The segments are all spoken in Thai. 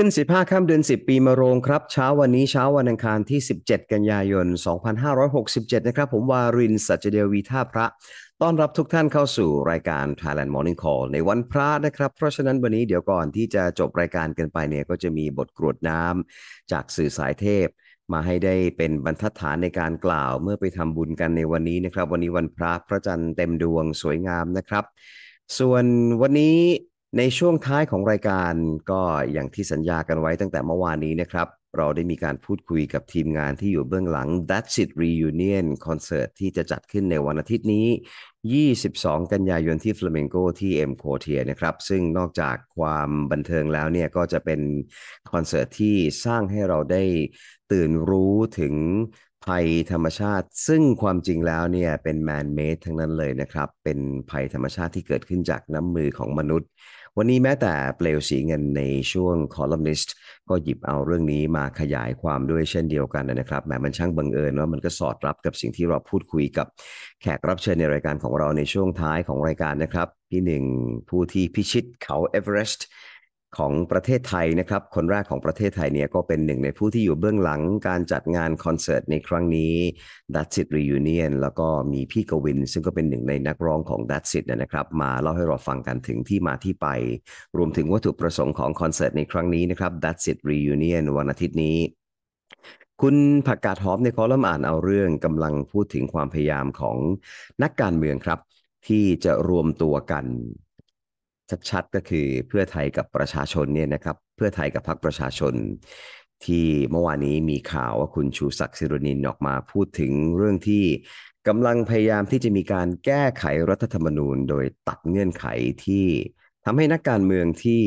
ขึ้น15ข้ามเดือน10 ปีมะโรงครับ เช้าวันนี้เช้าวันอังคารที่ 17 กันยายน 2567 นะครับ ผมวารินสัจเดวีท่าพระต้อนรับทุกท่านเข้าสู่รายการ Thailand Morning Call ในวันพระนะครับ เพราะฉะนั้นวันนี้เดี๋ยวก่อนที่จะจบรายการกันไปเนี่ยก็จะมีบทกรวดน้ำจากสื่อสายเทพ มาให้ได้เป็นบรรทัดฐานในการกล่าวเมื่อไปทำบุญกันในวันนี้นะครับ วันนี้วันพระพระจันทร์เต็มดวงสวยงามนะครับ ส่วนวันนี้ในช่วงท้ายของรายการก็อย่างที่สัญญากันไว้ตั้งแต่เมื่อวานนี้นะครับเราได้มีการพูดคุยกับทีมงานที่อยู่เบื้องหลัง That's It Reunion คอนเสิร์ตที่จะจัดขึ้นในวันอาทิตย์นี้ 22 กันยายนที่ฟลาเมงโกที่เอ็มโคเทียนะครับซึ่งนอกจากความบันเทิงแล้วเนี่ยก็จะเป็นคอนเสิร์ตที่สร้างให้เราได้ตื่นรู้ถึงภัยธรรมชาติ ซึ่งความจริงแล้วเนี่ยเป็นแมนเมดทั้งนั้นเลยนะครับเป็นภัยธรรมชาติที่เกิดขึ้นจากน้ำมือของมนุษย์วันนี้แม้แต่เปลวสีเงินในช่วง columnist ก็หยิบเอาเรื่องนี้มาขยายความด้วยเช่นเดียวกันนะครับแม้มันช่างบังเอิญว่ามันก็สอดรับกับสิ่งที่เราพูดคุยกับ แขกรับเชิญในรายการของเราในช่วงท้ายของรายการนะครับพี่หนึ่งผู้ที่พิชิตเขาเอเวอเรสต์ของประเทศไทยนะครับคนแรกของประเทศไทยเนี่ยก็เป็นหนึ่งในผู้ที่อยู่เบื้องหลังการจัดงานคอนเสิร์ตในครั้งนี้ That's It Reunion แล้วก็มีพี่กวิน ซึ่งก็เป็นหนึ่งในนักร้องของ That's It นะครับ มาเล่าให้เราฟังกันถึงที่มาที่ไป รวมถึงวัตถุประสงค์ของคอนเสิร์ตในครั้งนี้นะครับ That's It Reunion วันอาทิตย์นี้ คุณผักกาดหอมในคอลัมน์อ่านเอาเรื่องกำลังพูดถึงความพยายามของนักการเมืองครับ ที่จะรวมตัวกันชัดๆ ก็คือเพื่อไทยกับประชาชนเนี่ยนะครับ เพื่อไทยกับพรรคประชาชน ที่เมื่อวานนี้มีข่าวว่าคุณชูศักดิ์สิรนินออกมาพูดถึงเรื่องที่กำลังพยายามที่จะมีการแก้ไขรัฐธรรมนูญ โดยตัดเงื่อนไขที่ทำให้นักการเมืองที่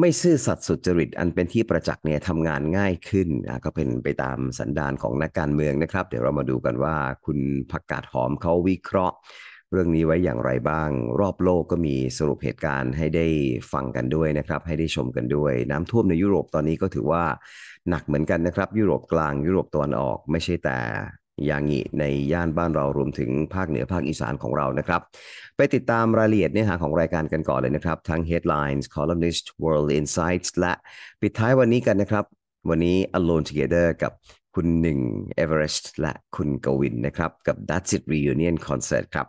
ไม่ซื่อสัตย์สุจริต อันเป็นที่ประจักษ์เนี่ยทำงานง่ายขึ้นนะก็เป็นไปตามสันดานของนักการเมืองนะครับ เดี๋ยวเรามาดูกันว่า คุณผักกาดหอมเขาวิเคราะห์รื่องนี้ไว้อย่างไรบ้างรอบโลกก็มีสรุปเหตุการณ์ให้ได้ฟังกันด้วยนะครับ ให้ได้ชมกันด้วย น้ำท่วมในยุโรปตอนนี้ก็ถือว่าหนักเหมือนกันนะครับ ยุโรปกลางยุโรปตะวันออก ไม่ใช่แต่ยางิในย่านบ้านเรารวมถึงภาคเหนือภาคอีสานของเรานะครับไปติดตามรายละเอียดเนื้อหาของรายการกันก่อนเลยนะครับ ทั้ง headlines columnist world insights และปิดท้ายวันนี้กันนะครับวันนี้ alone together กับคุณหนึ่ง everest และคุณกวินนะครับกับ That's It Reunion Concert ครับ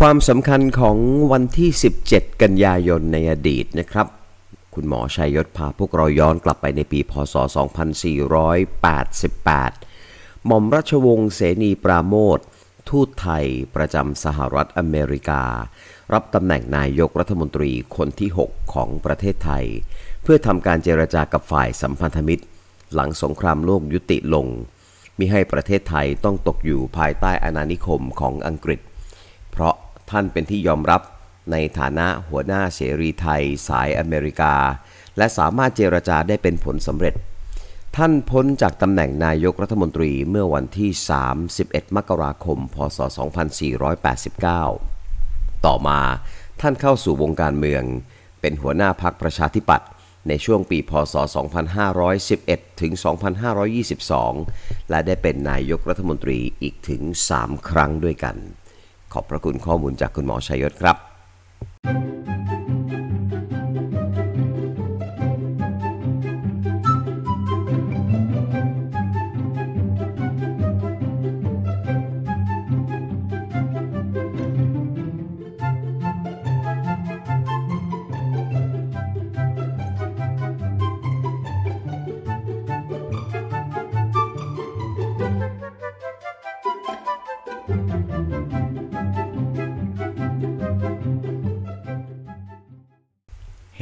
ความสำคัญของวันที่ 17 กันยายนในอดีตนะครับ คุณหมอชัยยศพาพวกเราย้อนกลับไปในปีพศ 2488 หม่อมราชวงศ์เสนีปราโมท ทูตไทยประจำสหรัฐอเมริกา รับตำแหน่งนายกรัฐมนตรีคนที่ 6 ของประเทศไทย เพื่อทำการเจรจากับฝ่ายสัมพันธมิตร หลังสงครามโลกยุติลงมิให้ประเทศไทยต้องตกอยู่ภายใต้อนานิคมของอังกฤษ เพราะท่านเป็นที่ยอมรับในฐานะหัวหน้าเสรีไทยสายอเมริกา และสามารถเจรจาได้เป็นผลสำเร็จ ท่านพ้นจากตำแหน่งนายกรัฐมนตรีเมื่อวันที่ 31 มกราคม พศ 2489 ต่อมาท่านเข้าสู่วงการเมือง เป็นหัวหน้าพรรคประชาธิปัตย์ในช่วงปี พศ 2511 ถึง 2522 และได้เป็นนายกรัฐมนตรีอีกถึง 3 ครั้งด้วยกันขอบพระคุณข้อมูลจากคุณหมอชัยยศครับ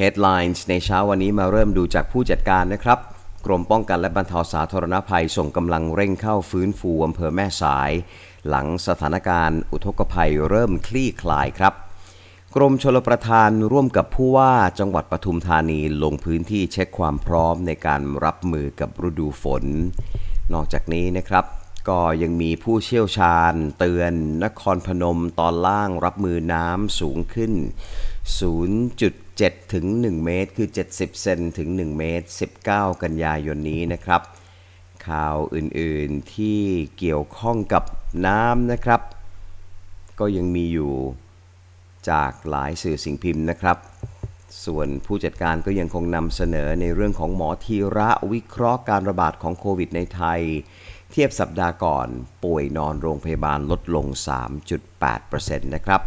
Headlines ในเช้าวันนี้มาเริ่มดูจากผู้จัดการนะครับ กรมป้องกันและบรรเทาสาธารณภัยส่งกำลังเร่งเข้าฟื้นฟูอำเภอแม่สาย หลังสถานการณ์อุทกภัยเริ่มคลี่คลายครับ กรมชลประทานร่วมกับผู้ว่าจังหวัดปทุมธานีลงพื้นที่เช็คความพร้อมในการรับมือกับฤดูฝน นอกจากนี้นะครับก็ยังมีผู้เชี่ยวชาญ เตือน นครพนม ตอนล่างรับมือน้ำสูงขึ้น0 7ถึง1เมตร คือ 70 เซนถึง 1 เมตร 19 กันยายนนี้นะครับ ข่าวอื่นๆ ที่เกี่ยวข้องกับน้ำนะครับ ก็ยังมีอยู่จากหลายสื่อสิ่งพิมพ์นะครับ ส่วนผู้ จัดการก็ยังคงนำเสนอในเรื่องของหมอทีระวิเคราะห์ การระบาดของโควิด ในไทย เทียบสัปดาห์ก่อนป่วยนอนโรงพยาบาลลดลง 3.8%นะครับ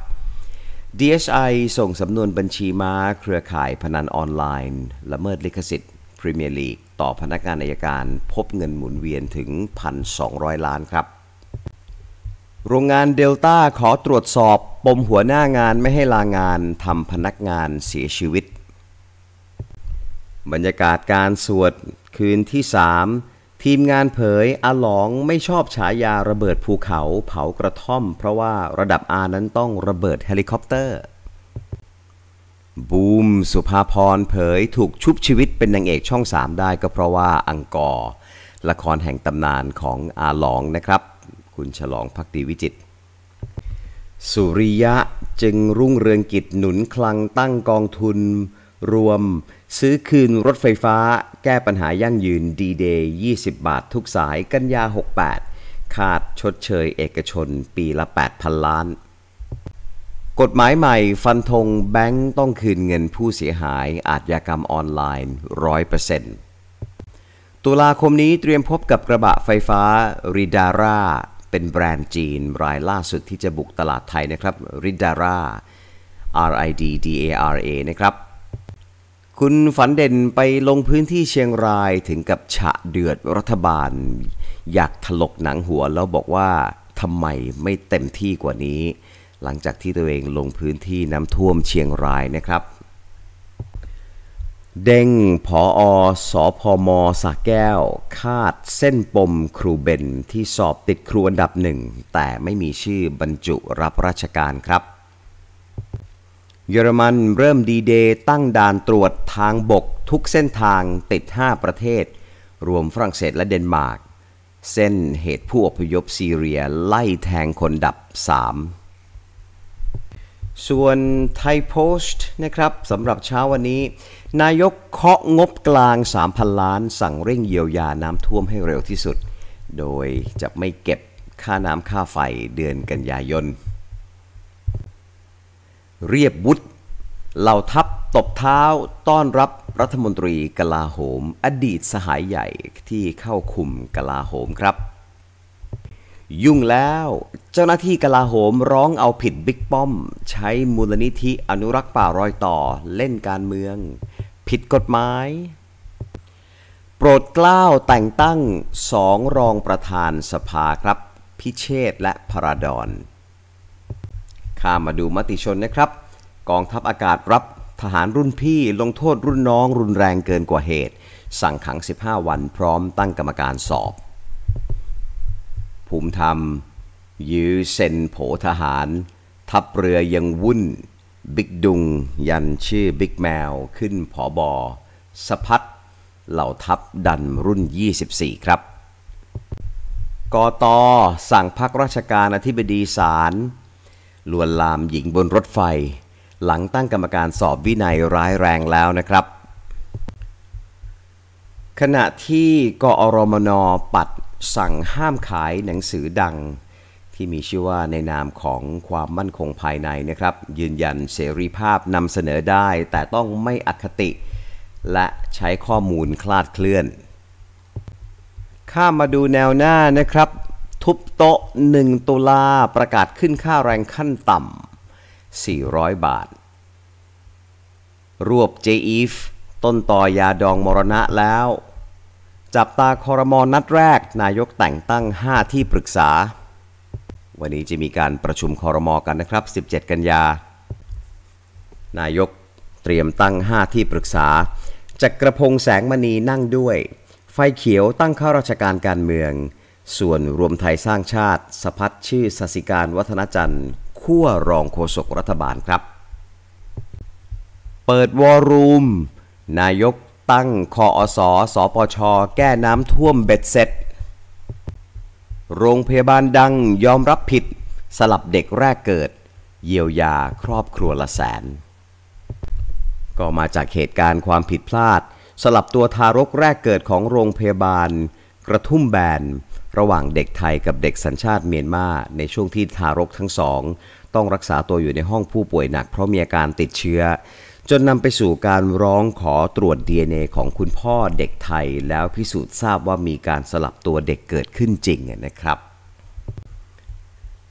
DHI ส่งสำนวนบัญชีม้าเครือข่ายพนันออนไลน์ละเมิดลิขสิทธิ์พรีเมียร์ลีกต่อพนักงานอายการ พบเงินหมุนเวียนถึง 1,200 ล้านครับ โรงงานเดลต้าขอตรวจสอบปมหัวหน้างานไม่ให้ลางานทำพนักงานเสียชีวิต บรรยากาศการสวดคืนที่ 3ทีมงานเผยอาหลองไม่ชอบฉายาระเบิดภูเขาเผากระท่อมเพราะว่าระดับอานั้นต้องระเบิดเฮลิคอปเตอร์ บูม สุภาพรเผยถูกชุบชีวิตเป็นนางเอกช่อง 3 ได้ก็เพราะว่าอังกอร์ละครแห่งตำนานของอาหลองนะครับ คุณฉลองพักดีวิจิต สุริยะจึงรุ่งเรืองกิจหนุนคลังตั้งกองทุนรวมซื้อคืนรถไฟฟ้าแก้ปัญหายั่งยืนดีเดย์20 บาททุกสายกันยา 68 ขาดชดเชยเอกชนปีละ 8,000 ล้าน กฎหมายใหม่ฟันธงแบงก์ต้องคืนเงินผู้เสียหาย อาจยากรรมออนไลน์ 100%ตุลาคมนี้เตรียมพบกับกระบะไฟฟ้าริดาร่าเป็นแบรนด์จีนรายล่าสุดที่จะบุกตลาดไทยนะครับริดาร่า R I D D A R A นะครับคุณฝันเด่นไปลงพื้นที่เชียงรายถึงกับฉะเดือดรัฐบาล อยากถลกหนังหัวแล้วบอกว่าทำไมไม่เต็มที่กว่านี้ หลังจากที่ตัวเองลงพื้นที่น้ำท่วมเชียงรายนะครับ เด้งผออสอพอมอสะแก้ว คาดเส้นปมครูเบนที่สอบติดครูอันดับหนึ่ง แต่ไม่มีชื่อบรรจุรับราชการครับเยอรมันเริ่มดีเดย์ตั้งด่านตรวจทางบกทุกเส้นทางติด 5 ประเทศ รวมฝรั่งเศสและเดนมาร์ก เส้นเหตุผู้อพยพซีเรียไล่แทงคนดับ 3 ส่วนไทยโพสต์นะครับสำหรับเช้าวันนี้ นายกเคาะงบกลาง 3,000 ล้าน สั่งเร่งเยียวยาน้ำท่วมให้เร็วที่สุด โดยจะไม่เก็บค่าน้ำค่าไฟเดือนกันยายนเรียบวุฒิเหล่าทัพตบเท้าต้อนรับรัฐมนตรีกลาโหม อดีตสหายใหญ่ที่เข้าคุมกลาโหมครับ ยุ่งแล้วเจ้าหน้าที่กลาโหมร้องเอาผิดบิ๊กป้อม ใช้มูลนิธิอนุรักษ์ป่ารอยต่อเล่นการเมือง ผิดกฎหมาย โปรดกล้าวแต่งตั้งสองรองประธานสภาครับพิเชษและพระดอนข้ามาดูมติชนนะครับ กองทัพอากาศรับทหารรุ่นพี่ลงโทษรุ่นน้องรุนแรงเกินกว่าเหตุ สั่งขัง 15 วันพร้อมตั้งกรรมการสอบ ภูมิธรรม ยื้อเซนโผทหาร ทัพเรือยังวุ่น บิ๊กดุง ยันชื่อบิ๊กแมวขึ้นผอบอสพัดเหล่าทัพดันรุ่น 24 ครับ กตสั่งพักราชการอธิบดีศาลลวนลามหญิงบนรถไฟ หลังตั้งกรรมการสอบวินัยร้ายแรงแล้วนะครับ ขณะที่กอรมนปัดสั่งห้ามขายหนังสือดัง ที่มีชื่อว่าในนามของความมั่นคงภายในนะครับ ยืนยันเสรีภาพนำเสนอได้ แต่ต้องไม่อคติ และใช้ข้อมูลคลาดเคลื่อน ข้ามมาดูแนวหน้านะครับทุบโต๊ะ1ตุลาประกาศขึ้นค่าแรงขั้นต่ำ 400 บาท รวบเจอีฟต้นต่อยาดองมรณะแล้ว จับตาคอรมอนัดแรกนายกแต่งตั้ง 5 ที่ปรึกษา วันนี้จะมีการประชุมคอรมอกันนะครับ 17 กันยา นายกเตรียมตั้ง 5 ที่ปรึกษาจักรพงษ์แสงมณีนั่งด้วย ไฟเขียวตั้งข้าราชการการเมืองส่วนรวมไทยสร้างชาติสพัดชื่อสสิการวัฒนจันทร์ ขั้วรองโฆษกรัฐบาลครับ เปิดวอร์รูมนายกตั้งคออสอสอปชแก้น้ำท่วมเบ็ดเสร็จ โรงพยาบาลดังยอมรับผิด สลับเด็กแรกเกิด เยียวยาครอบครัวละแสน ก็มาจากเหตุการณ์ความผิดพลาด สลับตัวทารกแรกเกิดของโรงพยาบาล กระทุ่มแบนระหว่างเด็กไทยกับเด็กสัญชาติเมียนมา ในช่วงที่ทารกทั้งสอง ต้องรักษาตัวอยู่ในห้องผู้ป่วยหนักเพราะมีอาการติดเชื้อ จนนำไปสู่การร้องขอตรวจ DNA ของคุณพ่อเด็กไทย แล้วพิสูจน์ทราบว่ามีการสลับตัวเด็กเกิดขึ้นจริงนะครับ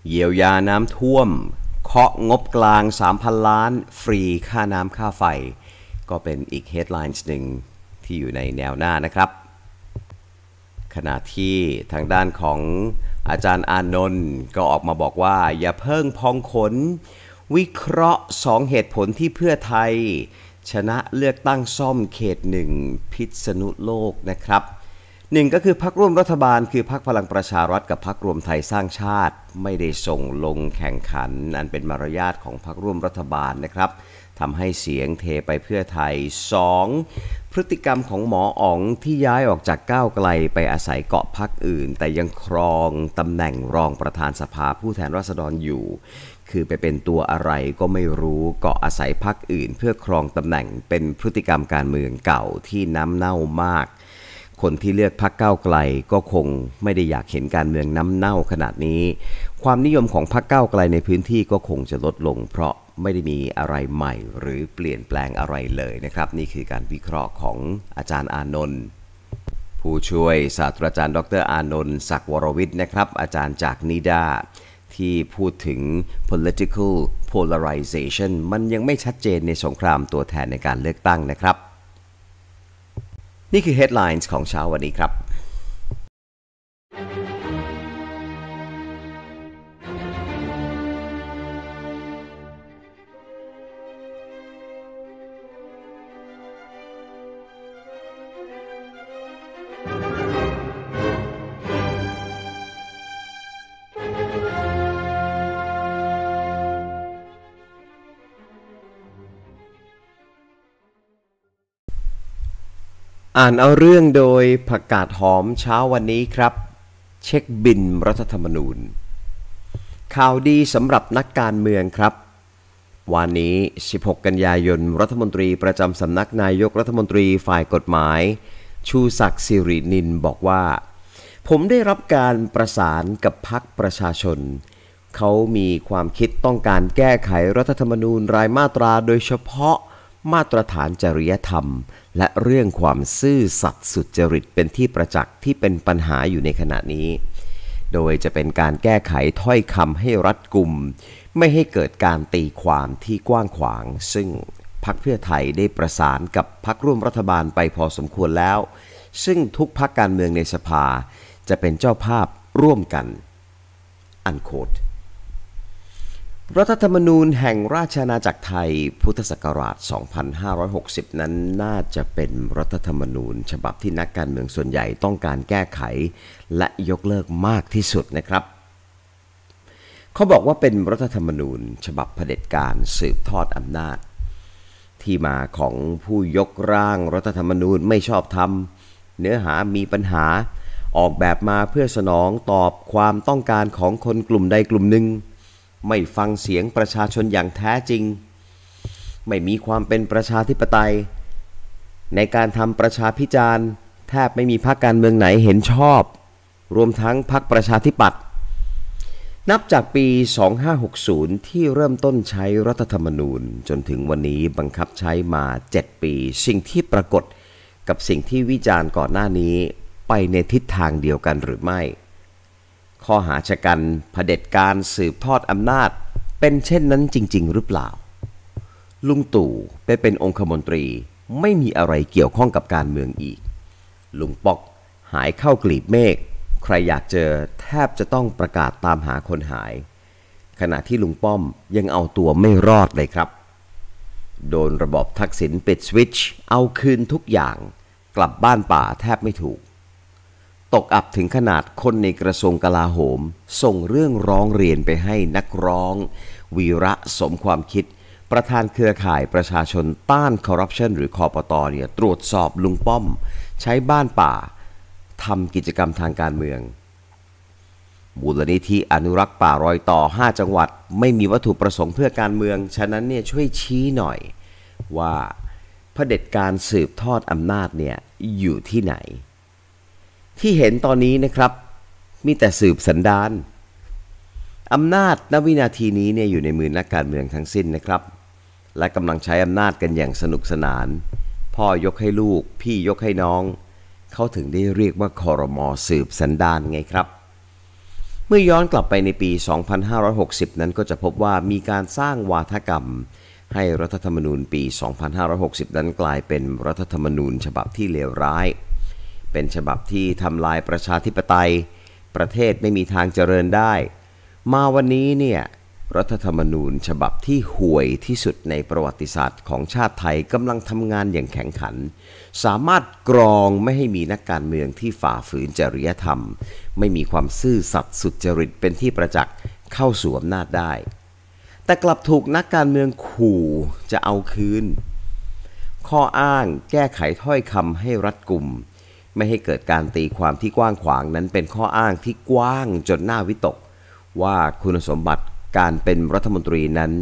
เยียวยาน้ำท่วม เคาะงบกลาง 3,000 ล้านฟรีค่าน้ำค่าไฟ ก็เป็นอีกเฮดไลน์หนึ่งที่อยู่ในแนวหน้านะครับขณะที่ทางด้านของอาจารย์อานนท์ก็ออกมาบอกว่า อย่าเพิ่งพองขนวิเคราะห์สองเหตุผลที่เพื่อไทย ชนะเลือกตั้งซ่อมเขตหนึ่งพิษณุโลกนะครับหนึ่งก็คือพักร่วมรัฐบาล คือพักพลังประชารัฐกับพักรวมไทยสร้างชาติไม่ได้ส่งลงแข่งขันอันเป็นมารยาทของพักร่วมรัฐบาลนะครับทำให้เสียงเทไปเพื่อไทย 2. พฤติกรรมของหมออ๋องที่ย้ายออกจากก้าวไกลไปอาศัยเกาะพักอื่น แต่ยังครองตำแหน่งรองประธานสภาผู้แทนราษฎรอยู่ คือไปเป็นตัวอะไรก็ไม่รู้เกาะอาศัยพักอื่น เพื่อครองตำแหน่งเป็นพฤติกรรมการเมืองเก่าที่น้ำเน่ามาก คนที่เลือกพักเก้าไกลก็คงไม่ได้อยากเห็นการเมืองน้ำเน่าขนาดนี้ ความนิยมของพักเก้าไกลในพื้นที่ก็คงจะลดลงเพราะไม่ได้มีอะไรใหม่หรือเปลี่ยนแปลงอะไรเลยนะครับ นี่คือการวิเคราะห์ของอาจารย์อานนท์ผู้ช่วยศาสตราจารย์ ดรอานนท์ศักวรวิทย์นะครับ อาจารย์จากนิดาที่พูดถึง political polarization มันยังไม่ชัดเจนในสงครามตัวแทนในการเลือกตั้งนะครับ นี่คือ headlines ของเช้าวันนี้ครับอ่านเอาเรื่องโดยผักกาดหอมเช้าวันนี้ครับ เช็คบินรัฐธรรมนูญ ข่าวดีสำหรับนักการเมืองครับ วันนี้ 16 กันยายนรัฐมนตรีประจำสำนักนายกรัฐมนตรีฝ่ายกฎหมาย ชูศักดิ์สิรินินบอกว่า ผมได้รับการประสานกับพักประชาชนเขามีความคิดต้องการแก้ไขรัฐธรรมนูญรายมาตราโดยเฉพาะมาตรฐานจริยธรรม และเรื่องความซื่อสัตย์สุจริตเป็นที่ประจักษ์ที่เป็นปัญหาอยู่ในขณะนี้ โดยจะเป็นการแก้ไขถ้อยคำให้รัดกุม ไม่ให้เกิดการตีความที่กว้างขวาง ซึ่งพักเพื่อไทยได้ประสานกับพักร่วมรัฐบาลไปพอสมควรแล้ว ซึ่งทุกพักการเมืองในสภา จะเป็นเจ้าภาพร่วมกัน อันโคดรัฐธรรมนูญแห่งราชอาณาจักรไทย พุทธศักราช 2560 นั้นน่าจะเป็นรัฐธรรมนูญฉบับที่นักการเมืองส่วนใหญ่ต้องการแก้ไขและยกเลิกมากที่สุดนะครับ เขาบอกว่าเป็นรัฐธรรมนูญฉบับเผด็จการสืบทอดอำนาจ ที่มาของผู้ยกร่างรัฐธรรมนูญไม่ชอบธรรม เนื้อหามีปัญหาออกแบบมาเพื่อสนองตอบความต้องการของคนกลุ่มใดกลุ่มหนึ่งไม่ฟังเสียงประชาชนอย่างแท้จริง ไม่มีความเป็นประชาธิปไตย ในการทำประชาพิจารณ์แทบไม่มีพรรคการเมืองไหนเห็นชอบ รวมทั้งพรรคประชาธิปัตย์นับจากปี 2560 ที่เริ่มต้นใช้รัฐธรรมนูญจนถึงวันนี้บังคับใช้มา 7 ปีสิ่งที่ปรากฏกับสิ่งที่วิจารณ์ก่อนหน้านี้ไปในทิศทางเดียวกันหรือไม่ข้อหาชะกันเผด็จการสืบทอดอำนาจเป็นเช่นนั้นจริง ๆ หรือเปล่า ลุงตู่ไปเป็นองคมนตรีไม่มีอะไรเกี่ยวข้องกับการเมืองอีก ลุงปอกหายเข้ากลีบเมฆใครอยากเจอแทบจะต้องประกาศตามหาคนหาย ขณะที่ลุงป้อมยังเอาตัวไม่รอดเลยครับ โดนระบบทักษิณปิดสวิตช์เอาคืนทุกอย่าง กลับบ้านป่าแทบไม่ถูกตกอับถึงขนาดคนในกระทรวงกลาโหม ส่งเรื่องร้องเรียนไปให้นักร้อง วีระสมความคิด ประธานเครือข่ายประชาชนต้านคอร์รัปชันหรือคอปตอเนี่ยตรวจสอบลุงป้อมใช้บ้านป่าทำกิจกรรมทางการเมืองมูลนิธิอนุรักษ์ป่ารอยต่อ 5 จังหวัดไม่มีวัตถุประสงค์เพื่อการเมือง ฉะนั้นเนี่ยช่วยชี้หน่อย ว่าเผด็จการสืบทอดอำนาจเนี่ยอยู่ที่ไหนที่เห็นตอนนี้นะครับ มีแต่สืบสันดานอำนาจณวินาทีนี้เนี่ยอยู่ในมือนักการเมืองทั้งสิ้นนะครับ และกำลังใช้อำนาจกันอย่างสนุกสนาน พ่อยกให้ลูก พี่ยกให้น้อง เขาถึงได้เรียกว่าคอรมอสืบสันดานไงครับ เมื่อย้อนกลับไปในปี 2560 นั้นก็จะพบว่ามีการสร้างวาทกรรม ให้รัฐธรรมนูญปี 2560 นั้นกลายเป็นรัฐธรรมนูญฉบับที่เลวร้ายเป็นฉบับที่ทำลายประชาธิปไตย ประเทศไม่มีทางเจริญได้ มาวันนี้เนี่ยรัฐธรรมนูญฉบับที่ห่วยที่สุดในประวัติศาสตร์ของชาติไทยกำลังทำงานอย่างแข็งขัน สามารถกรองไม่ให้มีนักการเมืองที่ฝ่าฝืนจริยธรรม ไม่มีความซื่อสัตย์สุจริตเป็นที่ประจักษ์เข้าสู่อำนาจได้ แต่กลับถูกนักการเมืองขู่จะเอาคืนข้ออ้างแก้ไขถ้อยคำให้รัดกุมไม่ให้เกิดการตีความที่กว้างขวาง นั้นเป็นข้ออ้างที่กว้างจนหน้าวิตก ว่าคุณสมบัติการเป็นรัฐมนตรีนั้น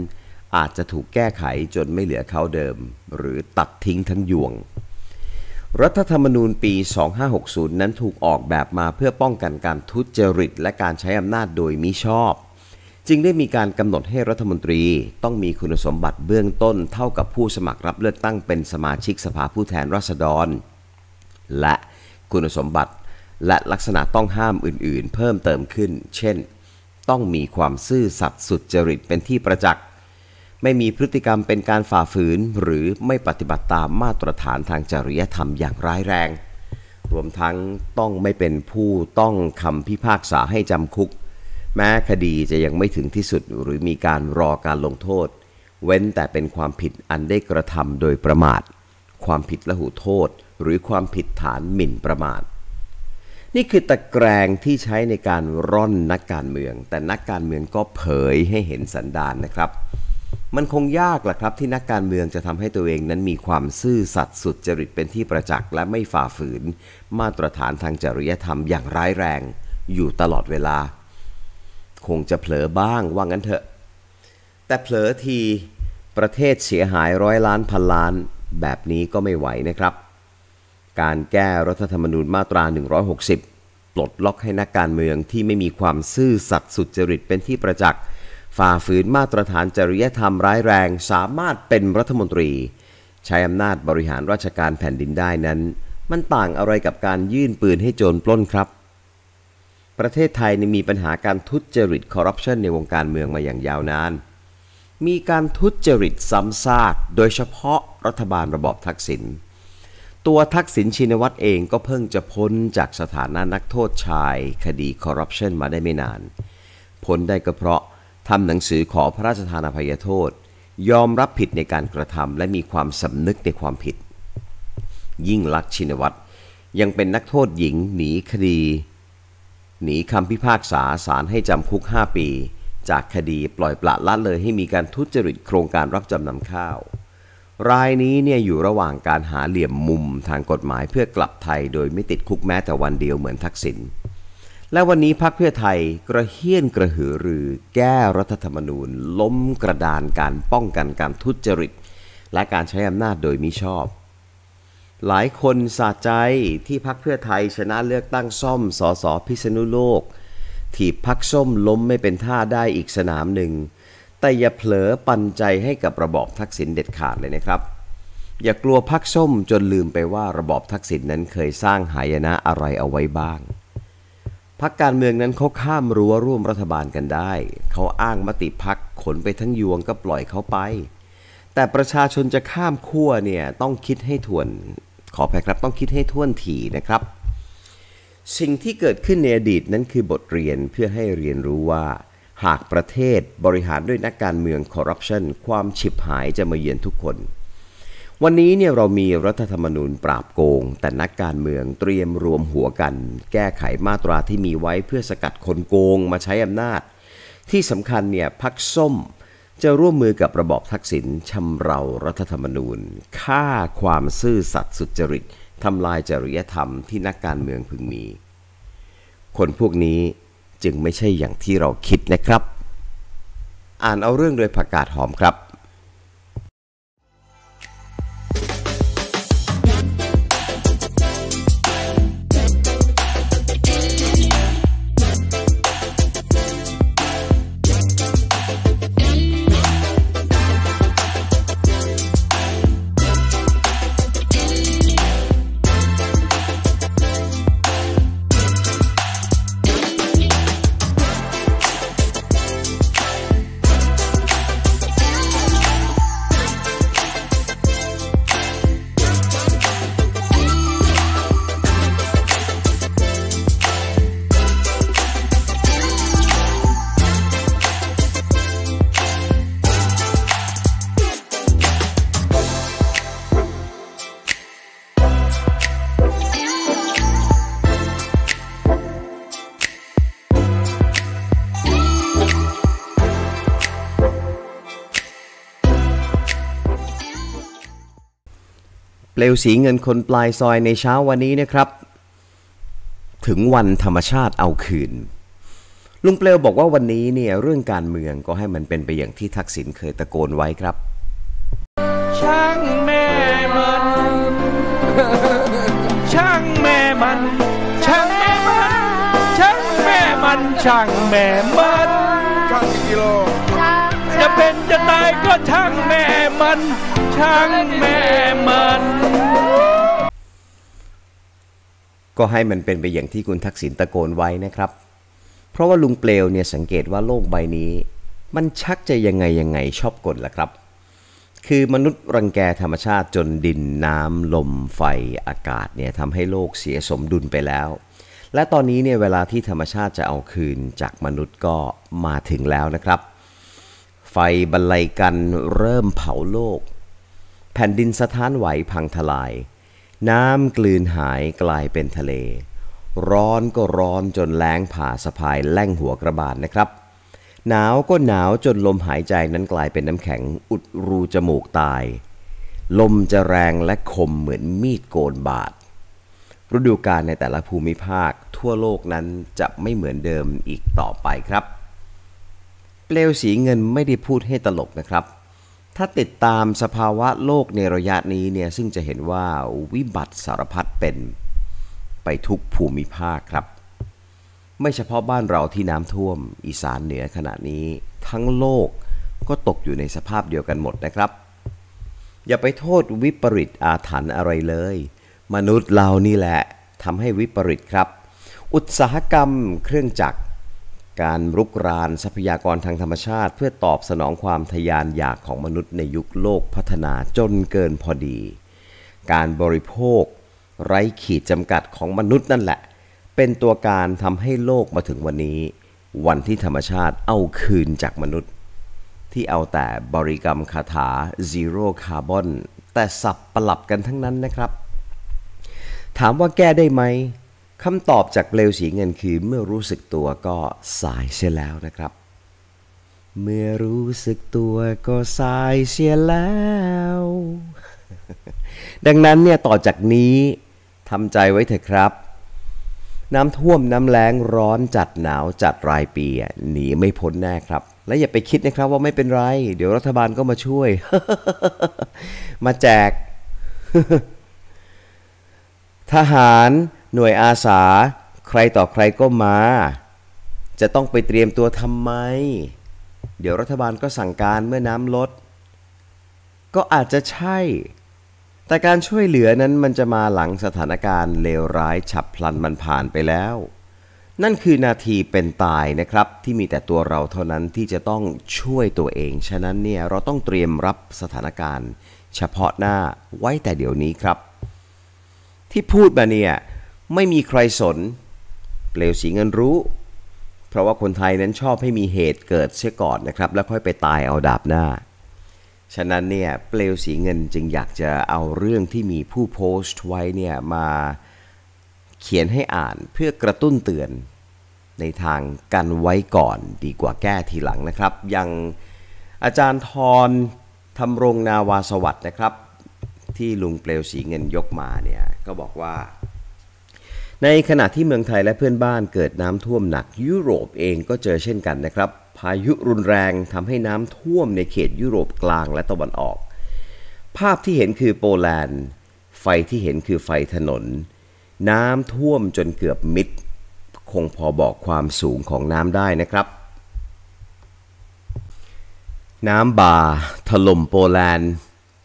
อาจจะถูกแก้ไขจนไม่เหลือเขาเดิม หรือตัดทิ้งทั้งยวง รัฐธรรมนูญปี 2560 นั้นถูกออกแบบมาเพื่อป้องกันการทุจริตและการใช้อำนาจโดยมิชอบ จึงได้มีการกำหนดให้รัฐมนตรีต้องมีคุณสมบัติเบื้องต้น เท่ากับผู้สมัครรับเลือกตั้งเป็นสมาชิกสภาผู้แทนราษฎรและคุณสมบัติและลักษณะต้องห้ามอื่นๆเพิ่มเติมขึ้น เช่น ต้องมีความซื่อสัตย์สุจริตเป็นที่ประจักษ์ ไม่มีพฤติกรรมเป็นการฝ่าฝืน หรือไม่ปฏิบัติตามมาตรฐานทางจริยธรรมอย่างร้ายแรง รวมทั้งต้องไม่เป็นผู้ต้องคำพิพากษาให้จำคุก แม้คดีจะยังไม่ถึงที่สุดหรือมีการรอการลงโทษ เว้นแต่เป็นความผิดอันได้กระทำโดยประมาทความผิดละหูโทษ หรือความผิดฐานหมิ่นประมาทนี่คือตะแกรงที่ใช้ในการร่อนนักการเมือง แต่นักการเมืองก็เผยให้เห็นสันดานนะครับ มันคงยากล่ะครับที่นักการเมืองจะทำให้ตัวเองนั้นมีความซื่อสัตย์สุดจริตเป็นที่ประจักษ์และไม่ฝ่าฝืน มาตรฐานทางจริยธรรมอย่างร้ายแรง อยู่ตลอดเวลา คงจะเผลอบ้างว่างั้นเถอะ แต่เผลอที ประเทศเสียหายร้อยล้านพันล้านแบบนี้ก็ไม่ไหวนะครับ การแก้รัฐธรรมนูญมาตรา 160ปลดล็อกให้นักการเมืองที่ไม่มีความซื่อสัตย์สุจริตเป็นที่ประจักษ์ ฝ่าฝืนมาตรฐานจริยธรรมร้ายแรงสามารถเป็นรัฐมนตรี ใช้อำนาจบริหารราชการแผ่นดินได้นั้น มันต่างอะไรกับการยื่นปืนให้โจรปล้นครับ ประเทศไทยมีปัญหาการทุจริตคอร์รัปชันในวงการเมืองมาอย่างยาวนาน มีการทุจริตซ้ำซากโดยเฉพาะรัฐบาลระบอบทักษิณตัวทักษิณชินวัตรเองก็เพิ่งจะพ้นจากสถานะนักโทษชายคดีคอร์รัปชันมาได้ไม่นาน พ้นได้ก็เพราะ ทำหนังสือขอพระราชทานอภัยโทษ ยอมรับผิดในการกระทำและมีความสำนึกในความผิด ยิ่งลักษณ์ชินวัตร ยังเป็นนักโทษหญิงหนีคดี หนีคำพิพากษาศาลให้จำคุก 5 ปี จากคดีปล่อยปละละเลยให้มีการทุจริตโครงการรับจำนำข้าวรายนี้เนี่ยอยู่ระหว่างการหาเหลี่ยมมุมทางกฎหมายเพื่อกลับไทยโดยไม่ติดคุกแม้แต่วันเดียวเหมือนทักษิณและวันนี้พรรคเพื่อไทยกระเฮี้ยนกระหือรือแก้รัฐธรรมนูญล้มกระดานการป้องกันการทุจริต และการใช้อำนาจโดยมิชอบ หลายคนสะใจที่พรรคเพื่อไทยชนะเลือกตั้งซ่อมสอสอพิษณุโลก ที่พรรคส้มล้มไม่เป็นท่าได้อีกสนามหนึ่งแต่อย่าเผลอปันใจให้กับระบอบทักษิณเด็ดขาดเลยนะครับ อย่ากลัวพักส้มจนลืมไปว่าระบอบทักษิณนนั้นเคยสร้างหายนะอะไรเอาไว้บ้าง พักการเมืองนั้นเขาข้ามรั้วร่วมรัฐบาลกันได้ เขาอ้างมติพักขนไปทั้งยวงก็ปล่อยเขาไป แต่ประชาชนจะข้ามขั้วเนี่ยต้องคิดให้ทวน ขอแพครับต้องคิดให้ท่วนทีนะครับ สิ่งที่เกิดขึ้นในอดีตนั้นคือบทเรียนเพื่อให้เรียนรู้ว่าหากประเทศบริหารด้วยนักการเมืองคอร์รัปชันความฉิบหายจะมาเยือนทุกคน วันนี้เนี่ยเรามีรัฐธรรมนูญปราบโกง แต่นักการเมืองเตรียมรวมหัวกัน แก้ไขมาตราที่มีไว้เพื่อสกัดคนโกงมาใช้อำนาจ ที่สำคัญเนี่ยพักส้ม จะร่วมมือกับระบอบทักษิณชำเรารัฐธรรมนูญฆ่าความซื่อสัตย์สุจริต ทำลายจริยธรรมที่นักการเมืองพึงมี คนพวกนี้จึงไม่ใช่อย่างที่เราคิดนะครับ อ่านเอาเรื่องโดยผักกาดหอมครับเลวสีเงินคนปลายซอยในเช้าวันนี้นะครับ ถึงวันธรรมชาติเอาคืน ลุงเปลวบอกว่าวันนี้เนี่ยเรื่องการเมืองก็ให้มันเป็นไปอย่างที่ทักษิณเคยตะโกนไว้ครับ ช่างแม่มัน ช่างแม่มัน ช่างแม่มันช่างแม่มัน ช่างแม่มันช่างกิโลจะตายก็ช่างแม่มัน ช่างแม่มัน ก็ให้มันเป็นไปอย่างที่คุณทักษิณตะโกนไว้นะครับ เพราะว่าลุงเปลวเนี่ยสังเกตว่าโลกใบนี้ มันชักจะยังไงยังไงชอบกหล่ะครับ คือมนุษย์รังแกธรรมชาติจนดินน้ำลมไฟอากาศเนี่ยทำให้โลกเสียสมดุลไปแล้ว และตอนนี้เนี่ยเวลาที่ธรรมชาติจะเอาคืนจากมนุษย์ก็มาถึงแล้วนะครับไฟบรรลัยกันเริ่มเผาโลก แผ่นดินสะท้านไหวพังทลาย น้ำกลืนหายกลายเป็นทะเล ร้อนก็ร้อนจนแล้งผ่าสะพายแล่งหัวกระบาดนะครับ หนาวก็หนาวจนลมหายใจนั้นกลายเป็นน้ำแข็งอุดรูจมูกตาย ลมจะแรงและคมเหมือนมีดโกนบาดฤดูกาลในแต่ละภูมิภาคทั่วโลกนั้นจะไม่เหมือนเดิมอีกต่อไปครับเปลวสีเงินไม่ได้พูดให้ตลกนะครับ ถ้าติดตามสภาวะโลกในระยะนี้เนี่ยซึ่งจะเห็นว่าวิบัติสารพัดเป็นไปทุกภูมิภาคครับ ไม่เฉพาะบ้านเราที่น้ำท่วมอีสานเหนือขณะนี้ทั้งโลกก็ตกอยู่ในสภาพเดียวกันหมดนะครับ อย่าไปโทษวิปริตอาถรรพ์อะไรเลย มนุษย์เรานี่แหละทำให้วิปริตครับ อุตสาหกรรมเครื่องจักรการรุกรานทรัพยากรทางธรรมชาติ เพื่อตอบสนองความทยานอยากของมนุษย์ ในยุคโลกพัฒนาจนเกินพอดี การบริโภคไร้ขีดจำกัดของมนุษย์นั่นแหละ เป็นตัวการทำให้โลกมาถึงวันนี้ วันที่ธรรมชาติเอาคืนจากมนุษย์ ที่เอาแต่บริกรรมคาถา zero carbon แต่สับประหลับกันทั้งนั้นนะครับ ถามว่าแก้ได้ไหมคำตอบจากเปลวสีเงินคือเมื่อรู้สึกตัวก็สายเสียแล้วนะครับ เมื่อรู้สึกตัวก็สายเสียแล้ว ดังนั้นเนี่ยต่อจากนี้ทำใจไว้เถอะครับ น้ำท่วมน้ำแล้งร้อนจัดหนาวจัดรายปีหนีไม่พ้นแน่ครับ และอย่าไปคิดนะครับ ว่าไม่เป็นไรเดี๋ยวรัฐบาลก็มาช่วย มาแจก ทหารหน่วยอาสา ใครต่อใครก็มา จะต้องไปเตรียมตัวทำไม เดี๋ยวรัฐบาลก็สั่งการเมื่อน้ำลด ก็อาจจะใช่ แต่การช่วยเหลือนั้นมันจะมาหลังสถานการณ์เลวร้ายฉับพลันมันผ่านไปแล้ว นั่นคือนาทีเป็นตายนะครับที่มีแต่ตัวเราเท่านั้นที่จะต้องช่วยตัวเอง ฉะนั้นเนี่ยเราต้องเตรียมรับสถานการณ์ เฉพาะหน้าไว้แต่เดี๋ยวนี้ครับ ที่พูดมาเนี่ยไม่มีใครสนเปลวสีเงินรู้ เพราะว่าคนไทยนั้นชอบให้มีเหตุเกิดเสียก่อนนะครับ แล้วค่อยไปตายเอาดาบหน้า ฉะนั้นเนี่ยเปลวสีเงินจึงอยากจะเอาเรื่องที่มีผู้โพสต์ไว้เนี่ยมาเขียนให้อ่านเพื่อกระตุ้นเตือนในทางกันไว้ก่อนดีกว่าแก้ทีหลังนะครับ ยังอาจารย์ทรธรรงนาวาสวัสดนะครับ ที่ลุงเปลวสีเงินยกมาเนี่ยก็บอกว่าในขณะที่เมืองไทยและเพื่อนบ้านเกิดน้ำท่วมหนักยุโรปเองก็เจอเช่นกันนะครับพายุรุนแรงทำให้น้ำท่วมในเขตยุโรปกลางและตะวันออก ภาพที่เห็นคือโปแลนด์ไฟที่เห็นคือไฟถนน น้ำท่วมจนเกือบมิดคงพอบอกความสูงของน้ำได้นะครับ น้ำบาถล่มโปแลนด์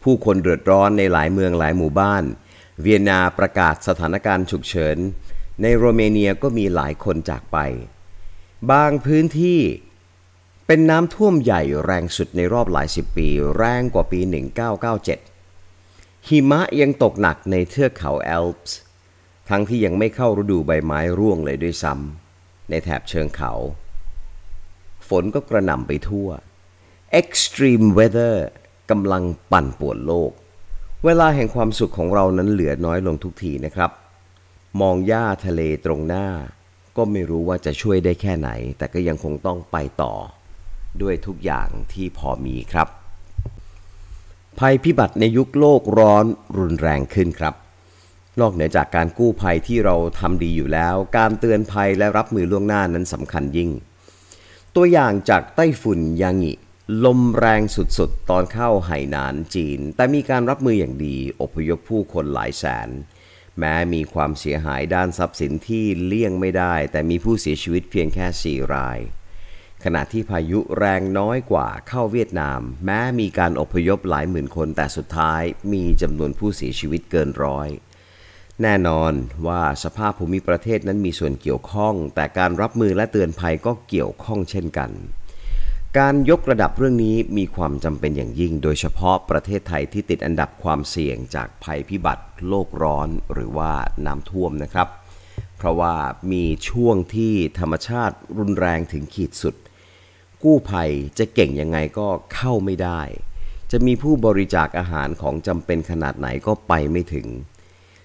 ผู้คนเดือดร้อนในหลายเมืองหลายหมู่บ้าน เวียนนาประกาศสถานการณ์ฉุกเฉินในโรเมเนียก็มีหลายคนจากไป บางพื้นที่เป็นน้ำท่วมใหญ่แรงสุดในรอบหลายสิบปี แรงกว่าปี 1997 หิมะยังตกหนักในเทือกเขาแอลป์ทั้งที่ยังไม่เข้าฤดูใบไม้ร่วงเลยด้วยซ้ำในแถบเชิงเขา ฝนก็กระหน่ำไปทั่ว Extreme Weather กำลังปั่นป่วนโลก เวลาแห่งความสุขของเรานั้นเหลือน้อยลงทุกทีนะครับมองหญ้าทะเลตรงหน้า ก็ไม่รู้ว่าจะช่วยได้แค่ไหน แต่ก็ยังคงต้องไปต่อด้วยทุกอย่างที่พอมีครับ ภัยพิบัติในยุคโลกร้อนรุนแรงขึ้นครับ นอกเหนือจากการกู้ภัยที่เราทำดีอยู่แล้ว การเตือนภัยและรับมือล่วงหน้านั้นสำคัญยิ่ง ตัวอย่างจากไต้ฝุ่นยางิ ลมแรงสุดๆตอนเข้าไหหนานจีน แต่มีการรับมืออย่างดีอพยพผู้คนหลายแสนแม้มีความเสียหายด้านทรัพย์สินที่เลี่ยงไม่ได้แต่มีผู้เสียชีวิตเพียงแค่4ราย ขณะที่พายุแรงน้อยกว่าเข้าเวียดนาม แม้มีการอพยพหลายหมื่นคนแต่สุดท้าย มีจำนวนผู้เสียชีวิตเกินร้อย แน่นอนว่าสภาพภูมิประเทศนั้นมีส่วนเกี่ยวข้องแต่การรับมือและเตือนภัยก็เกี่ยวข้องเช่นกันการยกระดับเรื่องนี้มีความจำเป็นอย่างยิ่งโดยเฉพาะประเทศไทยที่ติดอันดับความเสี่ยงจากภัยพิบัติ โลกร้อนหรือว่าน้ำท่วมนะครับ เพราะว่ามีช่วงที่ธรรมชาติรุนแรงถึงขีดสุด กู้ภัยจะเก่งยังไงก็เข้าไม่ได้ จะมีผู้บริจาคอาหารของจำเป็นขนาดไหนก็ไปไม่ถึง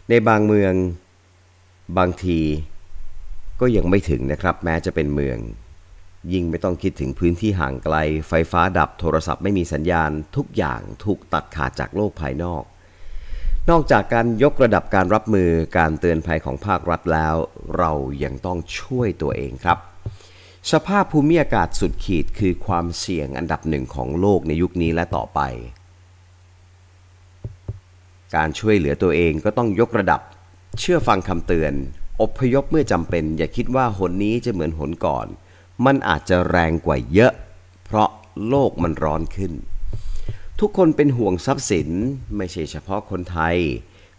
ในบางเมืองบางทีก็ยังไม่ถึงนะครับ แม้จะเป็นเมืองยิ่งไม่ต้องคิดถึงพื้นที่ห่างไกล ไฟฟ้าดับ โทรศัพท์ ไม่มีสัญญาณ ทุกอย่างถูกตัดขาดจากโลกภายนอก นอกจากการยกระดับการรับมือการเตือนภัยของภาครัฐแล้ว เรายังต้องช่วยตัวเองครับ สภาพภูมิอากาศสุดขีดคือความเสี่ยงอันดับหนึ่งของโลกในยุคนี้และต่อไป การช่วยเหลือตัวเองก็ต้องยกระดับ เชื่อฟังคำเตือน อบพยพเมื่อจำเป็น อย่าคิดว่าหนนี้จะเหมือนหนก่อนมันอาจจะแรงกว่าเยอะ เพราะโลกมันร้อนขึ้น ทุกคนเป็นห่วงทรัพย์สิน ไม่ใช่เฉพาะคนไทย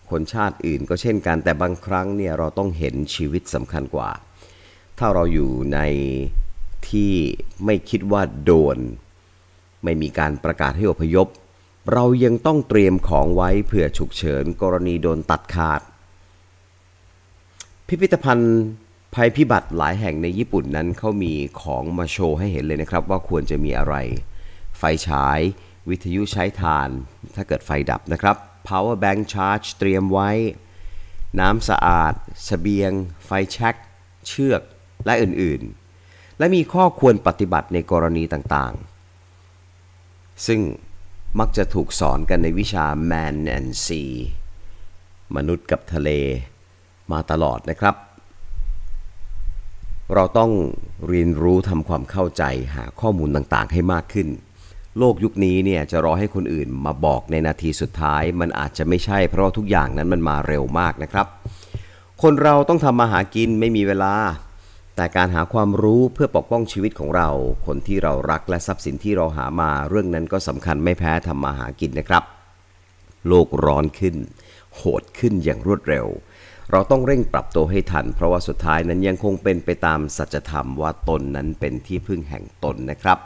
คนชาติอื่นก็เช่นกันแต่บางครั้งเนี่ย เราต้องเห็นชีวิตสำคัญกว่า ถ้าเราอยู่ในที่ไม่คิดว่าโดน ไม่มีการประกาศให้อพยพ เรายังต้องเตรียมของไว้เผื่อฉุกเฉินกรณีโดนตัดขาด พิพิธภัณฑ์ภัยพิบัติหลายแห่งในญี่ปุ่นนั้นเขามีของมาโชว์ให้เห็นเลยนะครับว่าควรจะมีอะไร ไฟฉาย วิทยุใช้ทาน ถ้าเกิดไฟดับนะครับ power bank charge เตรียมไว้ น้ำสะอาดสเสบียง ไฟแช็กเชือกและอื่นๆ และมีข้อควรปฏิบัติในกรณีต่างๆ ซึ่งมักจะถูกสอนกันในวิชา man and sea มนุษย์กับทะเลมาตลอดนะครับเราต้องเรียนรู้ทำความเข้าใจหาข้อมูลต่างๆให้มากขึ้น โลกยุคนี้เนี่ยจะรอให้คนอื่นมาบอกในนาทีสุดท้ายมันอาจจะไม่ใช่เพราะทุกอย่างนั้นมันมาเร็วมากนะครับ คนเราต้องทำมาหากินไม่มีเวลา แต่การหาความรู้เพื่อปกป้องชีวิตของเรา คนที่เรารักและทรัพย์สินที่เราหามาเรื่องนั้นก็สำคัญไม่แพ้ทำมาหากินนะครับ โลกร้อนขึ้น โหดขึ้นอย่างรวดเร็วเราต้องเร่งปรับตัวให้ทันเพราะว่าสุดท้ายนั้นยังคงเป็นไปตามสัจธรรมว่าตนนั้นเป็นที่พึ่งแห่งตนนะครับ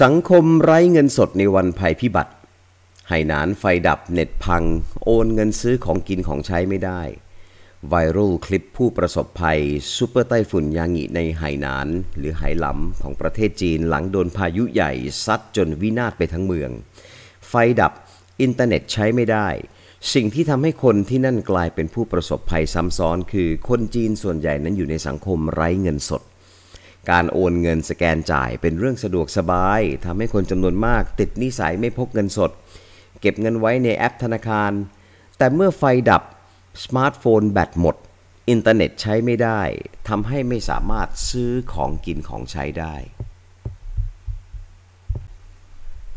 สังคมไร้เงินสดในวันภัยพิบัติ ไหหนานไฟดับเน็ตพังโอนเงินซื้อของกินของใช้ไม่ได้ไวรัลคลิปผู้ประสบภัยซูเปอร์ไต้ฝุ่นยางิในไหหนานหรือไหหลำ ของประเทศจีนหลังโดนพายุใหญ่ ซัดจนวินาศไปทั้งเมือง ไฟดับอินเทอร์เน็ตใช้ไม่ได้ สิ่งที่ทำให้คนที่นั่นกลายเป็นผู้ประสบภัยซ้ำซ้อนคือ คนจีนส่วนใหญ่นั้นอยู่ในสังคมไร้เงินสด การโอนเงินสแกนจ่ายเป็นเรื่องสะดวกสบายทำให้คนจำนวนมากติดนิสัยไม่พกเงินสด เก็บเงินไว้ในแอปธนาคาร แต่เมื่อไฟดับสมาร์ทโฟนแบตหมด อินเทอร์เน็ตใช้ไม่ได้ทำให้ไม่สามารถซื้อของกินของใช้ได้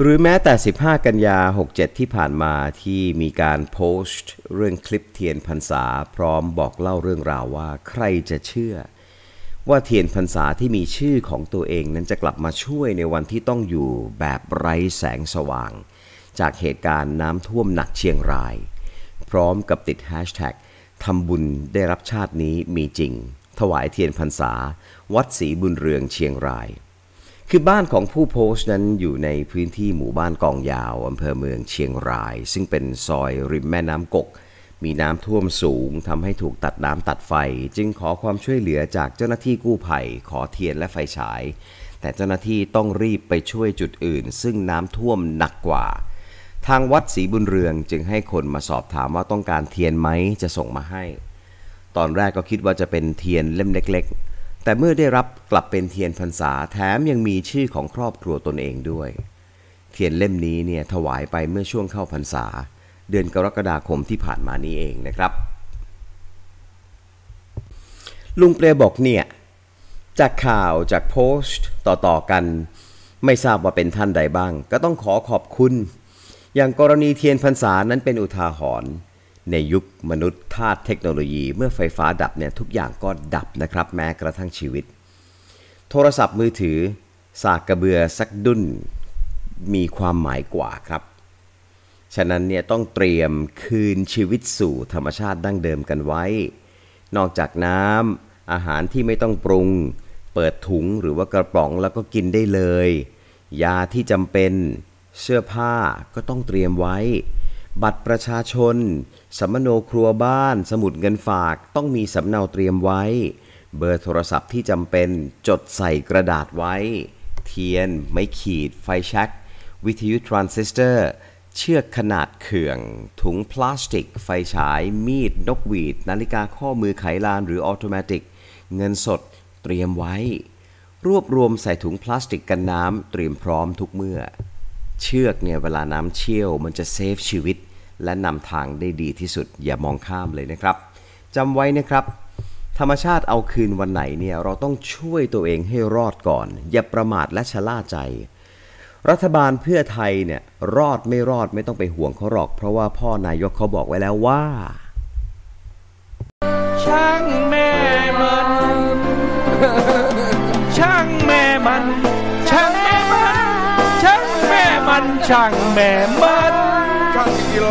หรือแม้แต่ 15 กันยา 67 ที่ผ่านมาที่มีการโพสต์ เรื่องคลิปเทียนพรรษา พร้อมบอกเล่าเรื่องราวว่าใครจะเชื่อ ว่าเทียนพรรษาที่มีชื่อของตัวเองนั้นจะกลับมาช่วยในวันที่ต้องอยู่แบบไร้แสงสว่าง จากเหตุการณ์น้ำท่วมหนักเชียงราย พร้อมกับติดแฮชแท็กทำบุญได้รับชาตินี้มีจริง ถวายเทียนพรรษา วัดศรีบุญเรืองเชียงรายคือบ้านของผู้โพสต์นั้นอยู่ในพื้นที่หมู่บ้านกองยาว อำเภอเมืองเชียงราย ซึ่งเป็นซอยริมแม่น้ำกก มีน้ำท่วมสูงทำให้ถูกตัดน้ำตัดไฟ จึงขอความช่วยเหลือจากเจ้าหน้าที่กู้ภัยขอเทียนและไฟฉาย แต่เจ้าหน้าที่ต้องรีบไปช่วยจุดอื่น ซึ่งน้ำท่วมหนักกว่า ทางวัดศรีบุญเรืองจึงให้คนมาสอบถามว่าต้องการเทียนไหมจะส่งมาให้ ตอนแรกก็คิดว่าจะเป็นเทียนเล่มเล็กแต่เมื่อได้รับกลับเป็นเทียนพรรษาแถมยังมีชื่อของครอบครัวตนเองด้วย เทียนเล่มนี้เนี่ยถวายไปเมื่อช่วงเข้าพรรษา เดือนกรกฎาคมที่ผ่านมานี้เองนะครับ ลุงเปรบอกเนี่ยจากข่าวจากโพสต์ต่อๆกันไม่ทราบว่าเป็นท่านใดบ้าง ก็ต้องขอขอบคุณ อย่างกรณีเทียนพรรษานั้นเป็นอุทาหรณ์ในยุคมนุษย์ธาตุเทคโนโลยีเมื่อไฟฟ้าดับเนี่ยทุกอย่างก็ดับนะครับ แม้กระทั่งชีวิต โทรศัพท์มือถือ สากกระเบือสักดุนมีความหมายกว่าครับ ฉะนั้นเนี่ยต้องเตรียมคืนชีวิตสู่ธรรมชาติดั้งเดิมกันไว้ นอกจากน้ำอาหารที่ไม่ต้องปรุง เปิดถุงหรือว่ากระป๋องแล้วก็กินได้เลย ยาที่จำเป็นเสื้อผ้าก็ต้องเตรียมไว้บัตรประชาชน สมโนครัวบ้าน สมุดเงินฝากต้องมีสำเนาเตรียมไว้ เบอร์โทรศัพท์ที่จำเป็นจดใส่กระดาษไว้ เทียน ไม้ขีด ไฟแช็กวิทยุทรานซิสเตอร์ เชือกขนาดเขื่อง ถุงพลาสติก ไฟฉาย มีดนกหวีด นาฬิกาข้อมือไขลานหรือออโตเมติก เงินสดเตรียมไว้ รวบรวมใส่ถุงพลาสติกกันน้ำเตรียมพร้อมทุกเมื่อเชือกเนี่ยเวลาน้ำเชี่ยวมันจะเซฟชีวิตและนำทางได้ดีที่สุดอย่ามองข้ามเลยนะครับจำไว้นะครับ ธรรมชาติเอาคืนวันไหนเนี่ยเราต้องช่วยตัวเองให้รอดก่อนอย่าประมาทและชะล่าใจ รัฐบาลเพื่อไทยเนี่ยรอดไม่รอดไม่ต้องไปห่วงเขาหรอก เพราะว่าพ่อนายกเขาบอกไว้แล้วว่า ช่างแม่มัน ช่างแม่มันช่างแม่มัน ช่างกิโล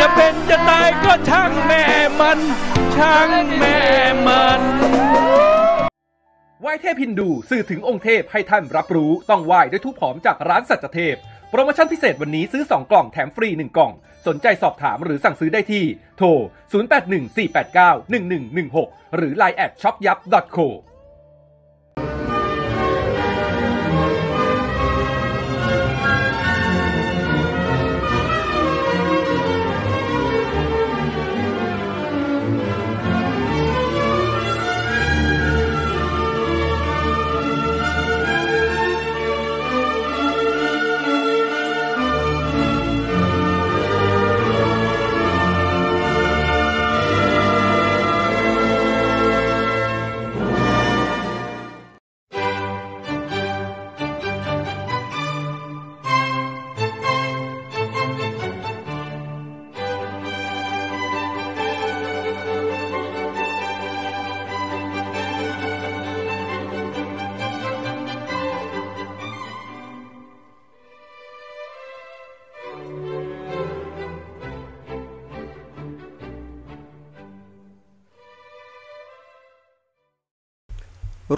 จะเป็นจะตายก็ช่างแม่มัน ช่างแม่มัน ไหว้เทพฮินดูสื่อถึงองค์เทพให้ท่านรับรู้ต้องไหว้ด้วยทูบหอมจากร้านสัจเทพ โปรโมชั่นพิเศษวันนี้ซื้อ 2 กล่องแถมฟรี 1 กล่อง สนใจสอบถามหรือสั่งซื้อได้ที่โทร 0814891116 หรือ line at shopyap.co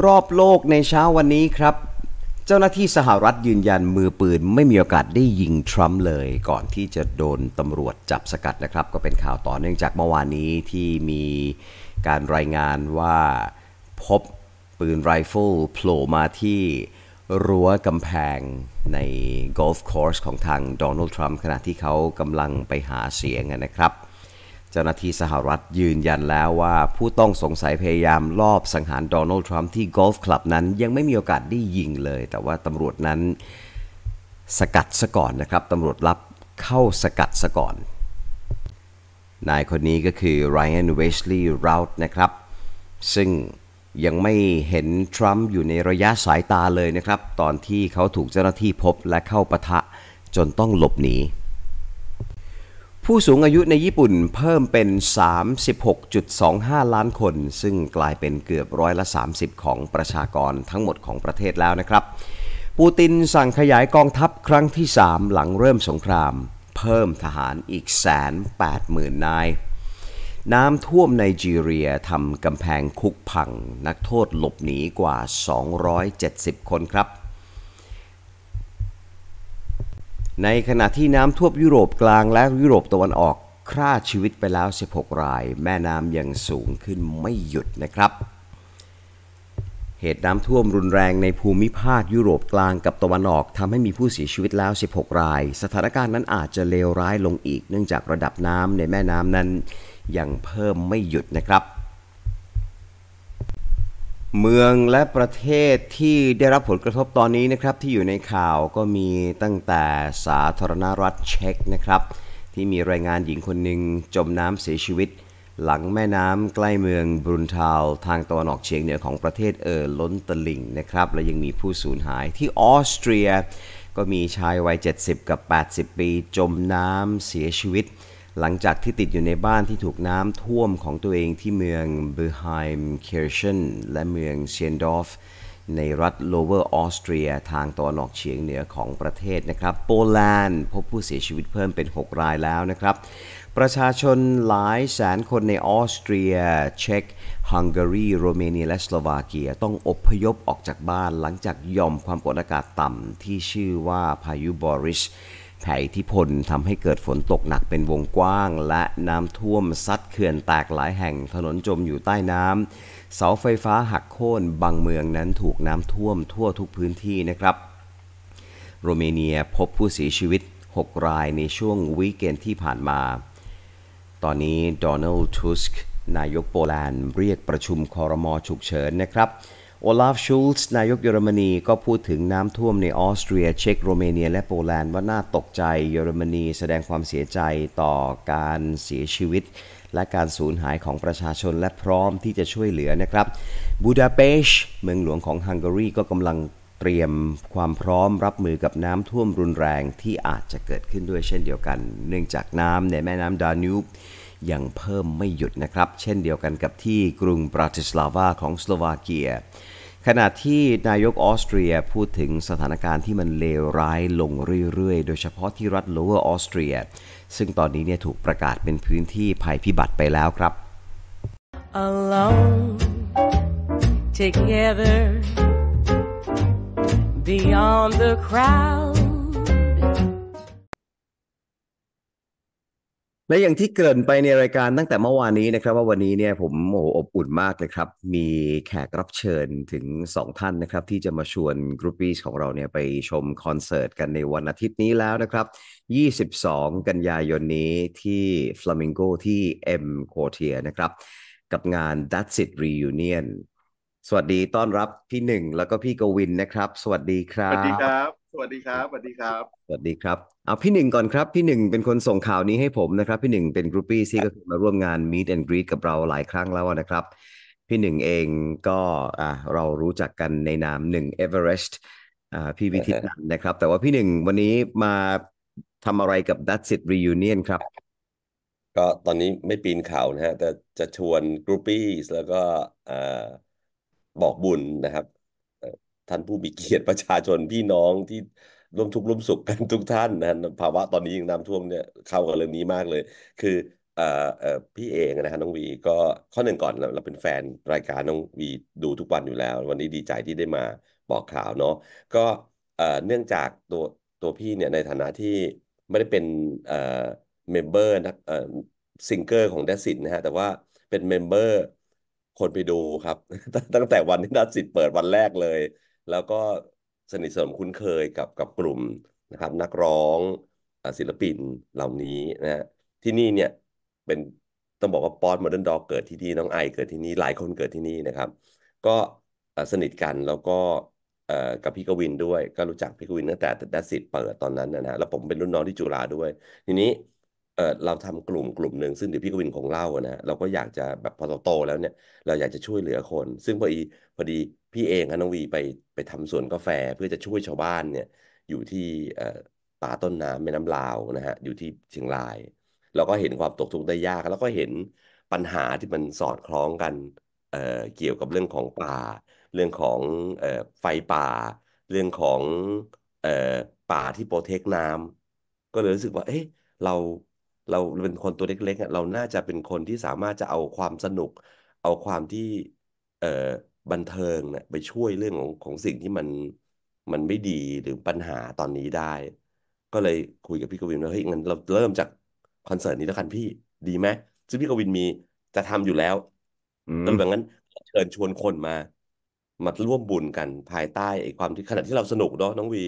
รอบโลกในเช้าวันนี้ครับ เจ้าหน้าที่สหรัฐยืนยันมือปืนไม่มีโอกาสได้ยิงทรัมป์เลย ก่อนที่จะโดนตำรวจจับสกัดนะครับ ก็เป็นข่าวต่อเนื่องจากเมื่อวานนี้ที่มีการรายงานว่าพบปืนไรเฟิลโผล่มาที่รั้วกำแพงในกอล์ฟคอร์สของทางโดนัลด์ทรัมป์ขณะที่เขากำลังไปหาเสียงนะครับเจ้าหน้าที่สหรัฐยืนยันแล้วว่าผู้ต้องสงสัยพยายามลอบสังหารโดนัลด์ทรัมป์ที่กอล์ฟคลับนั้นยังไม่มีโอกาสได้ยิงเลย แต่ว่าตำรวจนั้นสกัดซะก่อนนะครับ ตำรวจรับเข้าสกัดซะก่อน นายคนนี้ก็คือไรอันเวสลีย์ราท์นะครับ ซึ่งยังไม่เห็นทรัมป์อยู่ในระยะสายตาเลยนะครับ ตอนที่เขาถูกเจ้าหน้าที่พบและเข้าปะทะจนต้องหลบหนีผู้สูงอายุในญี่ปุ่นเพิ่มเป็น 36.25 ล้านคน ซึ่งกลายเป็นเกือบร้อยละ 30 ของประชากรทั้งหมดของประเทศแล้วนะครับ ปูตินสั่งขยายกองทัพครั้งที่ 3 หลังเริ่มสงคราม เพิ่มทหารอีกแสนแปดหมื่นนาย น้ำท่วมไนจีเรียทำกำแพงคุกพังนักโทษหลบหนีกว่า 270 คนครับในขณะที่น้ำท่วมยุโรปกลางและยุโรปตะวันออกคร่าชีวิตไปแล้ว 16 ราย แม่น้ำยังสูงขึ้นไม่หยุดนะครับ เหตุน้ำท่วมรุนแรงในภูมิภาคยุโรปกลางกับตะวันออกทำให้มีผู้เสียชีวิตแล้ว 16 รายสถานการณ์นั้นอาจจะเลวร้ายลงอีก เนื่องจากระดับน้ำในแม่น้ำนั้น ยังเพิ่มไม่หยุดนะครับเมืองและประเทศที่ได้รับผลกระทบตอนนี้นะครับที่อยู่ในข่าวก็มีตั้งแต่สาธารณรัฐเช็กนะครับที่มีรายงานหญิงคนหนึ่งจมน้ำเสียชีวิต หลังแม่น้ำใกล้เมืองบรุนทาวทางตะวันออกเฉียงเหนือของประเทศเออล้นตลิ่งนะครับและยังมีผู้สูญหายที่ออสเตรียก็มีชายวัย 70 กับ 80 ปี จมน้ำเสียชีวิตหลังจากที่ติดอยู่ในบ้านที่ถูกน้ำท่วมของตัวเองที่เมืองเบอร์ไฮม์เคอร์เชนและเมืองเชนดอฟในรัฐโลเวอร์ออสเตรียทางตอนออกเฉียงเหนือของประเทศนะครับโปแลนด์พบผู้เสียชีวิตเพิ่มเป็น 6 รายแล้วนะครับ ประชาชนหลายแสนคนในออสเตรีย เช็กฮังการีโรเมเนียและสโลวาเกียต้องอบพยพออกจากบ้านหลังจากยอมความกดอากาศต่ำที่ชื่อว่าพายุบอริสแผ่อิทธิพลทำให้เกิดฝนตกหนักเป็นวงกว้างและน้ำท่วมซัดเขื่อนแตกหลายแห่งถนนจมอยู่ใต้น้ำเสาไฟฟ้าหักโค่นบางเมืองนั้นถูกน้ำท่วมทั่วทุกพื้นที่นะครับ โรเมเนียพบผู้เสียชีวิต 6 รายในช่วงวีเกนที่ผ่านมา ตอนนี้โดนัลด์ทุสก์นายกโปแลนด์เรียกประชุมคอรมอฉุกเฉินนะครับโอลาฟชูลส์นายกเยอรมนีก็พูดถึงน้ำท่วมในออสเตรีย เช็กโรเมเนีย และโปแลนด์ว่าน่าตกใจ เยอรมนีแสดงความเสียใจต่อการเสียชีวิต และการสูญหายของประชาชนและพร้อมที่จะช่วยเหลือนะครับ บูดาเปชเมืองหลวงของฮังการีก็กำลังเตรียมความพร้อมรับมือกับน้ำท่วมรุนแรงที่อาจจะเกิดขึ้นด้วยเช่นเดียวกัน เนื่องจากน้ำในแม่น้ำดานูบยังเพิ่มไม่หยุดนะครับ เช่นเดียวกันกับที่กรุงบราติสลาวาของสโลวาเกียขณะที่นายกออสเตรียพูดถึงสถานการณ์ที่มันเลวร้ายลงเรื่อยๆ โดยเฉพาะที่รัฐโลวร์ออสเตรียซึ่งตอนนี้เนี่ยถูกประกาศเป็นพื้นที่ภัยพิบัติไปแล้วครับ Alone, together, beyond the crowd และอย่างที่เกริ่นไปในรายการตั้งแต่เมื่อวานนี้นะครับว่าวันนี้เนี่ยผมโอ้อบอุ่นมากเลยครับ มีแขกรับเชิญถึง 2 ท่านนะครับที่จะมาชวนกรุ๊ปปี้ของเราเนี่ยไปชมคอนเสิร์ตกันในวันอาทิตย์นี้แล้วนะครับ 22 กันยายนนี้ที่ฟลามิงโกที่เอ็มโคเทียนะครับ กับงาน That's It Reunion สวัสดีต้อนรับพี่หนึ่งแล้วก็พี่กวินนะครับ สวัสดีครับสวัสดีครับสวัสดีครับ สวัสดีครับ สวัสดีครับเอาพี่หนึ่งก่อนครับ พี่หนึ่งเป็นคนส่งข่าวนี้ให้ผมนะครับ พี่หนึ่งเป็นกรุ๊ปปี้ที่ก็มาร่วมงาน Meet and Greet กับเราหลายครั้งแล้วนะครับ พี่หนึ่งเองก็อ่าเรารู้จักกันในนามหนึ่งเอเวอเรสต์อ่าพี่วิทิตนันนะครับ แต่ว่าพี่หนึ่งวันนี้มาทำอะไรกับ That's It Reunion ครับ ก็ตอนนี้ไม่ปีนเขานะฮะแต่จะชวนกรุ๊ปปี้แล้วก็อ่าบอกบุญนะครับท่านผู้มีเกียรติประชาชนพี่น้องที่ร่วมทุกข์ร่วมสุขกันทุกท่านนะภาวะตอนนี้ยังน้ำท่วมเนี่ยเข้ากับเรื่องนี้มากเลย คือพี่เองนะฮะน้องวี ก็ข้อหนึ่งก่อนเราเป็นแฟนรายการน้องวีดูทุกวันอยู่แล้ว วันนี้ดีใจที่ได้มาบอกข่าวเนาะก็เเนื่องจากตัวตัวพี่เนี่ยในฐานะที่ไม่ได้เป็นเมมเบอร์นะซิงเกอร์ของดัสิตนะฮะแต่ว่าเป็นเมมเบอร์คนไปดูครับ ตั้งแต่วันที่ดัสิตเปิดวันแรกเลยแล้วก็สนิทสนมคุ้นเคยกับกับกลุ่มนะครับนักร้องศิลปินเหล่านี้นะฮะที่นี่เนี่ยเป็นต้องบอกว่าป๊อตโมเดิร์นดอกเกิดที่นี่น้องไอเกิดที่นี่หลายคนเกิดที่นี่นะครับ ก็สนิทกันแล้วก็กับพี่กวินด้วยก็รู้จักพี่กวินตั้งแต่ดัสซิตเปิดตอนนั้นนะฮะแล้วผมเป็นรุ่นน้องที่จุฬาด้วย ทีนี้เออเราทำกลุ่มกลุ่มหนึ่งซึ่งเดี๋ยวพี่กวินคงเล่านะเรา ก็อยากจะแบบพอเราโตแล้วเนี่ยเราอยากจะช่วยเหลือคน ซึ่งพอดีพอดีพี่เองอนงวีไปไปทำสวนกาแฟเพื่อจะช่วยชาวบ้านเนี่ยอยู่ที่ป่าต้นน้ำแม่น้ำลาวนะฮะ อยู่ที่เชียงราย เราก็เห็นความตกทุกข์ได้ยาก แล้วก็เห็นปัญหาที่มันสอดคล้องกันเเกี่ยวกับเรื่องของป่า เรื่องของอไฟป่า เรื่องของอป่าที่โปรเทคน้ำก็เลยรู้สึกว่าเอ๊ะเราเราเป็นคนตัวเล็กๆเราน่าจะเป็นคนที่สามารถจะเอาความสนุก เอาความที่เอ่อบันเทิงนะไปช่วยเรื่องของของสิ่งที่มันมันไม่ดีหรือปัญหาตอนนี้ได้ ก็เลยคุยกับพี่กวินว่าเฮ้ยงั้นเราเริ่มจากคอนเสิร์ตนี้แล้วกันพี่ดีไหมซึ่งพี่กวินมีจะทำอยู่แล้วก็แบบนั้นเชิญชวนคนมา มาร่วมบุญกันภายใต้ไอ้ความที่ขณะที่เราสนุกเนาะน้องวี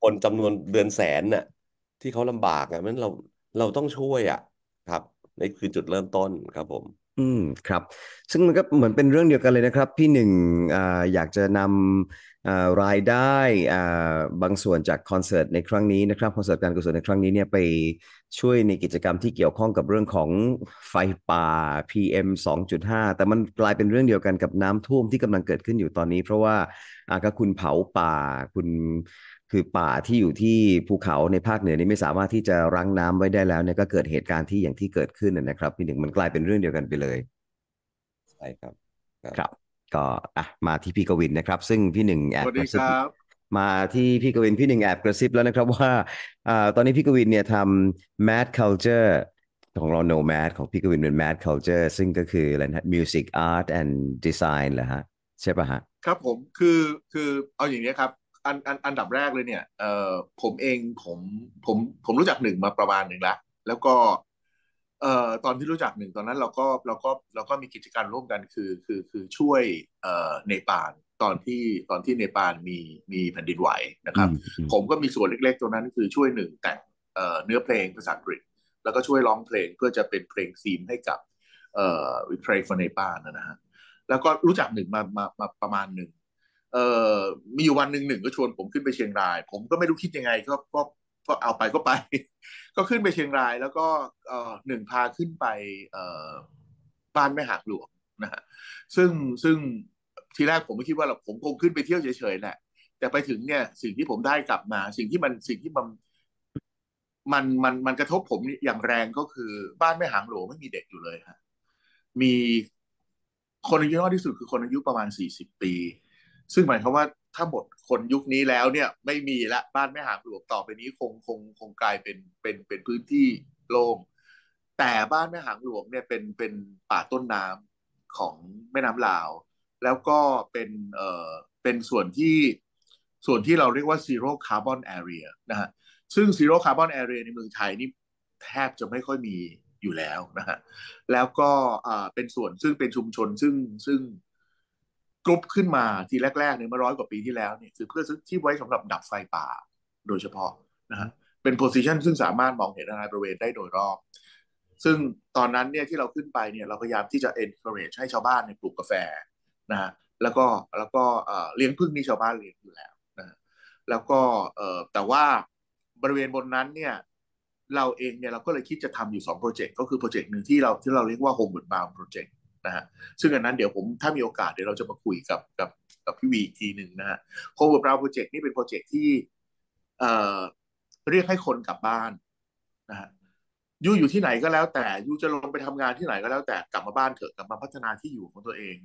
คนจำนวนเดือนแสนน่ะที่เขาลำบากอ่ะมันเราเราต้องช่วยอ่ะครับนี่คือจุดเริ่มต้นครับผมอืมครับ ซึ่งมันก็เหมือนเป็นเรื่องเดียวกันเลยนะครับพี่หนึ่งอ่าอยากจะนำรายได้อ่าบางส่วนจากคอนเสิร์ตในครั้งนี้นะครับคอนเสิร์ตการกุศลในครั้งนี้เนี่ยไปช่วยในกิจกรรมที่เกี่ยวข้องกับเรื่องของไฟป่า PM 2.5 แต่มันกลายเป็นเรื่องเดียวกันกับน้ำท่วมที่กำลังเกิดขึ้นอยู่ตอนนี้ เพราะว่าอ่าก็คุณเผาป่าคุณคือป่าที่อยู่ที่ภูเขาในภาคเหนือนี้ไม่สามารถที่จะรั้งน้ำไว้ได้แล้วเนี่ยก็เกิดเหตุการณ์ที่อย่างที่เกิดขึ้นนะครับพี่หนึ่งมันกลายเป็นเรื่องเดียวกันไปเลยใช่ครับครับ ก็อ่ะมาที่พี่กวินนะครับ ซึ่งพี่หนึ่งแอบกระซิบมาที่พี่กวินพี่หนึ่งแอบกระซิบแล้วนะครับ ว่าอ่าตอนนี้พี่กวินเนี่ยทำ mad culture ของเราโนแมดของพี่กวินเป็น mad culture ซึ่งก็คืออะไรนะ music art and design เหรอฮะใช่ป่ะฮะครับผมคือคือเอาอย่างนี้ครับอันอันอันดับแรกเลยเนี่ยเออผมเองผมผมผมรู้จักหนึ่งมาประมาณหนึ่งละแล้วก็ เอ่อ ตอนที่รู้จักหนึ่งตอนนั้นเราก็เราก็เราก็มีกิจการร่วมกันคือคือคือช่วย เอ่อ เนปาลตอนที่ตอนที่เนปาลมีมีแผ่นดินไหวนะครับ ผมก็มีส่วนเล็กๆตรงนั้นคือช่วยหนึ่งแต่ง เอ่อ เนื้อเพลงภาษาอังกฤษ แล้วก็ช่วยร้องเพลงเพื่อจะเป็นเพลงซีมให้กับ เอ่อ We Pray for Nepal นะฮะ แล้วก็รู้จักหนึ่งมามามาประมาณหนึ่งเออมีอยู่วันหนึ่งหนึ่งก็ชวนผมขึ้นไปเชียงราย ผมก็ไม่รู้คิดยังไง ก็ก็ก็เอาไปก็ไป ก็ขึ้นไปเชียงรายแล้วก็เออหนึ่งพาขึ้นไป เออบ้านแม่หากหลวงนะฮะซึ่งซึ่งทีแรกผมไม่คิดว่าเราผมคงขึ้นไปเที่ยวเฉยๆแหละแต่ไปถึงเนี่ยสิ่งที่ผมได้กลับมา สิ่งที่มันสิ่งที่มันมันมันมันกระทบผมอย่างแรงก็คือบ้านแม่หางหลวงไม่มีเด็กอยู่เลยฮะมีคนอายุน้อยที่สุดคือคนอายุประมาณสี่สิบปีซึ่งหมายความว่าถ้าหมดคนยุคนี้แล้วเนี่ยไม่มีละบ้านแม่หางหลวง ต่อไปนี้คงคงคงกลายเป็นเป็นเป็นพื้นที่โล่งแต่บ้านแม่หางหลวงเนี่ยเป็นเป็นป่าต้นน้ำของแม่น้ำลาว แล้วก็เป็นเอ่อเป็นส่วนที่ส่วนที่เราเรียกว่าซีโร่คาร์บอนแอเรียนะฮะซึ่งซีโร่คาร์บอนแอเรียในเมืองไทยนี่แทบจะไม่ค่อยมีอยู่แล้วนะฮะแล้วก็อ่าเป็นส่วนซึ่งเป็นชุมชนซึ่งซึ่งกรุ๊ปขึ้นมาทีแรกๆเนี่ยเมื่อร้อยกว่าปีที่แล้วเนี่ยคือเพื่อที่ไว้สำหรับดับไฟป่าโดยเฉพาะนะฮะเป็นโพสิชันซึ่งสามารถมองเห็นอะไรบริเวณได้โดยรอบ ซึ่งตอนนั้นเนี่ยที่เราขึ้นไปเนี่ยเราพยายามที่จะ encourage ให้ชาวบ้านเนี่ยปลูกกาแฟนะฮะแล้วก็แล้วก็เลี้ยงพึ่งนี่ชาวบ้านเลี้ยงอยู่แล้วนะแล้วก็เอแต่ว่าบริเวณบนนั้นเนี่ยเราเองเนี่ยเราก็เลยคิดจะทำอยู่2โปรเจกต์ก็คือโปรเจกต์หนึ่งที่เราที่เราเรียกว่าโฮมบุตรบาวโปรเจกต e นะฮะซึ่งอันนั้นเดี๋ยวผมถ้ามีโอกาสเดี๋ยวเราจะมาคุยกับกับกับพี่วีทีหนึ่งนะฮะโคเวอร์บราวโปรเจกต์นี่เป็นโปรเจกต์ที่เอ่อเรียกให้คนกลับบ้านนะฮะยูอยู่ที่ไหนก็แล้ว แต่ยูจะลงไปทำงานที่ไหนก็แล้วแต่กลับมาบ้านเถอะกลับมาพัฒนาที่อยู่ของตัวเอง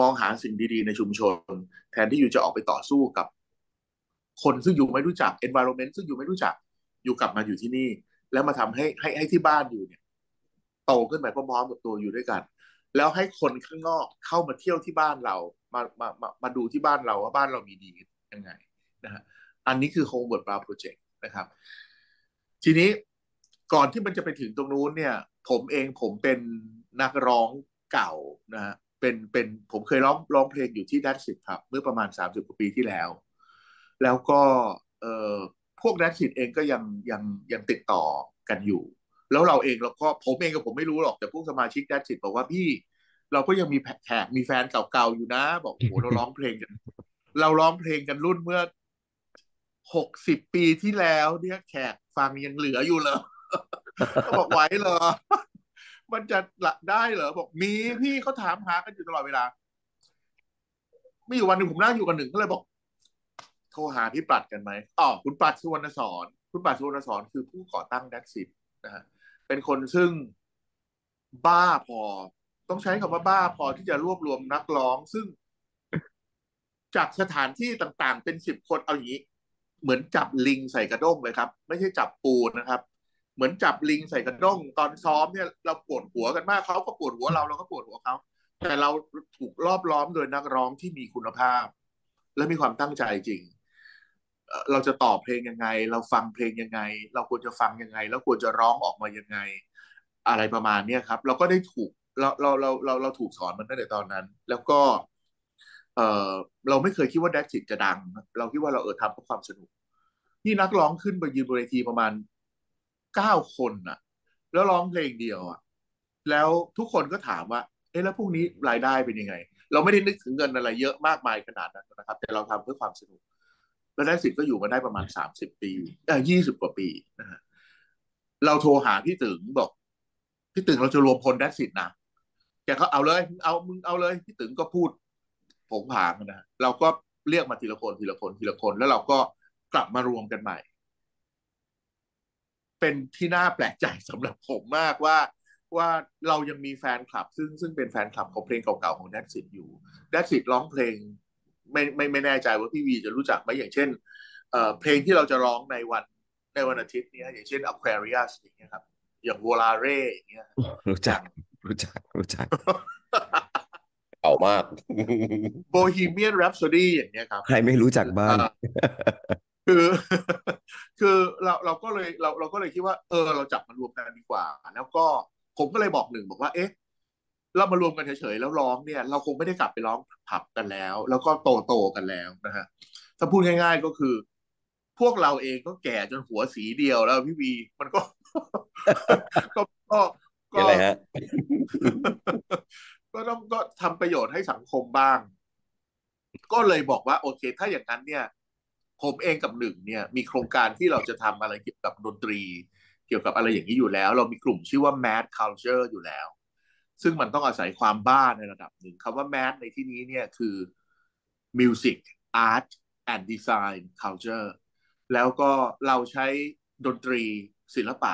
มองหาสิ่งดีๆ ในชุมชน แทนที่ยูจะออกไปต่อสู้กับ คนซึ่งอยู่ไม่รู้จัก environment ซึ่งอยู่ไม่รู้จักอยู่กลับมาอยู่ที่นี่ แล้วมาทำให้ให้ให้ที่บ้านอยู่เนี่ยโตขึ้นไปพร้อมๆ กับตัวอยู่ด้วยกันแล้วให้คนข้างนอกเข้ามาเที่ยวที่บ้านเรา มามา มา มาดูที่บ้านเราว่าบ้านเรามีดียังไงนะฮะ อันนี้คือโฮมเวิร์ดบาร์โปรเจกต์นะครับ ทีนี้ก่อนที่มันจะไปถึงตรงนู้นเนี่ย ผมเองผมเป็นนักร้องเก่านะฮะ เป็น เป็น ผมเคยร้องร้องเพลงอยู่ที่ดัชสิตครับ เมื่อประมาณสามสิบกว่าปีที่แล้ว แล้วก็เอ่อ พวกดัชสิตเองก็ยังยังยังติดต่อกันอยู่แล้วเราเองเราก็ผมเองกับผมไม่รู้หรอกแต่พวกสมาชิกแดชิตบอกว่าพี่ เราก็ยังมีแขกมีแฟนเก่าๆอยู่นะบอกโอหเราร้องเพลงกัน เราร้องเพลงกันรุ่นเมื่อหกสิบปีที่แล้วเนี่ยแขกฟังยังเหลืออยู่เลยบอกไว้เหรอ มันจะละได้เหรอบอกมี พี่เขาถามหากันอยู่ตลอดเวลาไม่อยู่วันหนึ่งผมนั่งอยู่กันหนึ่งก็เลยบอกโทรหาพี่ปัดกันไหมอ๋อคุณปัดสุวรรณสอนคุณปัดสุวรรณสอนคือผู้ก่อตั้งแดกซิบนะฮะเป็นคนซึ่งบ้าพอ ต้องใช้คำว่าบ้าพอที่จะรวบรวมนักร้อง ซึ่งจากสถานที่ต่าง ๆ เป็นสิบคนเอาอย่างนี้ เหมือนจับลิงใส่กระด้งเลยครับ ไม่ใช่จับปูนะครับ เหมือนจับลิงใส่กระด้ง ตอนซ้อมเนี่ยเราปวดหัวกันมากเขาก็ปวดหัวเราเราก็ปวดหัวเขา แต่เราถูกรอบล้อมโดยนักร้องที่มีคุณภาพ และมีความตั้งใจจริงเราจะตอบเพลงยังไง เราฟังเพลงยังไง เราควรจะฟังยังไง แล้วควรจะร้องออกมายังไง อะไรประมาณเนี้ยครับ เราก็ได้ถูกเราเราเราเราเราถูกสอนมันตั้งแต่ตอนนั้น แล้วก็ เออเราไม่เคยคิดว่าแดกจิตจะดัง เราคิดว่าเราเออทำเพื่อความสนุกนี่นักร้องขึ้นไปยืนบนเวทีประมาณเก้าคนอะแล้วร้องเพลงเดียวอะแล้วทุกคนก็ถามว่า เอ๊ะแล้วพวกนี้รายได้เป็นยังไง เราไม่ได้นึกถึงเงินอะไรเยอะมากมายขนาดนั้นนะครับ แต่เราทำเพื่อความสนุกแล้วได้สิทธิ์ก็อยู่มาได้ประมาณสามสิบปีเอ่ยี่สิบกว่าปีนะฮะเราโทรหาพี่ตึงบอกพี่ตึงเราจะรวมพลได้สิทธิ์นะแกก็เอาเลย เอามึงเอาเลยพี่ตึงก็พูด ผงผางนะเราก็เรียกมาทีละคนทีละคนทีละคนแล้วเราก็กลับมารวมกันใหม่ เป็นที่น่าแปลกใจสำหรับผมมากว่าว่าเรายังมีแฟนคลับ ซึ่งซึ่งเป็นแฟนคลับของเพลงเก่าๆของแดดสิทธ์อยู่แดดสิทธ์ร้องเพลงไม่ไม่ไม่แน่ใจว่าพี่วีจะรู้จักไหมอย่างเช่นเพลงที่เราจะร้องในวันในวันอาทิตย์นี้อย่างเช่น Aquarius อย่างเงี้ยครับอย่าง Volare อย่างเงี้ย รู้จักรู้จักรู้จักเก่ามาก Bohemian Rhapsody อย่างเงี้ยครับ ใครไม่รู้จักบ้าง คือคือเราเราก็เลยเราเราก็เลยคิดว่าเออ เราจับมันรวมกันดีกว่า แล้วก็ ผมก็เลยบอกหนึ่งบอกว่าเอ๊ะเรามารวมกันเฉยๆแล้วร้องเนี่ยเราคงไม่ได้กลับไปร้องผับกันแล้ว แล้วก็โตโตกันแล้วนะฮะถ้าพูดง่ายๆก็คือ พวกเราเองก็แก่จนหัวสีเดียวแล้วพี่วีมันก็ก็ก็ก็อะไรฮะก็ต้องก็ทำประโยชน์ให้สังคมบ้าง ก็เลยบอกว่า โอเค ถ้าอย่างนั้นเนี่ยผมเองกับหนึ่ง เนี่ย มีโครงการที่เราจะทำอะไรเกี่ยวกับดนตรี เกี่ยวกับอะไรอย่างนี้อยู่แล้ว เรามีกลุ่มชื่อว่า Mad Culture อยู่แล้วซึ่งมันต้องอาศัยความบ้าในระดับหนึ่งคำว่าแมสในที่นี้เนี่ยคือมิวสิกอาร์ตแอนด์ดีไซน์คาลเจอร์แล้วก็เราใช้ดนตรีศิลปะ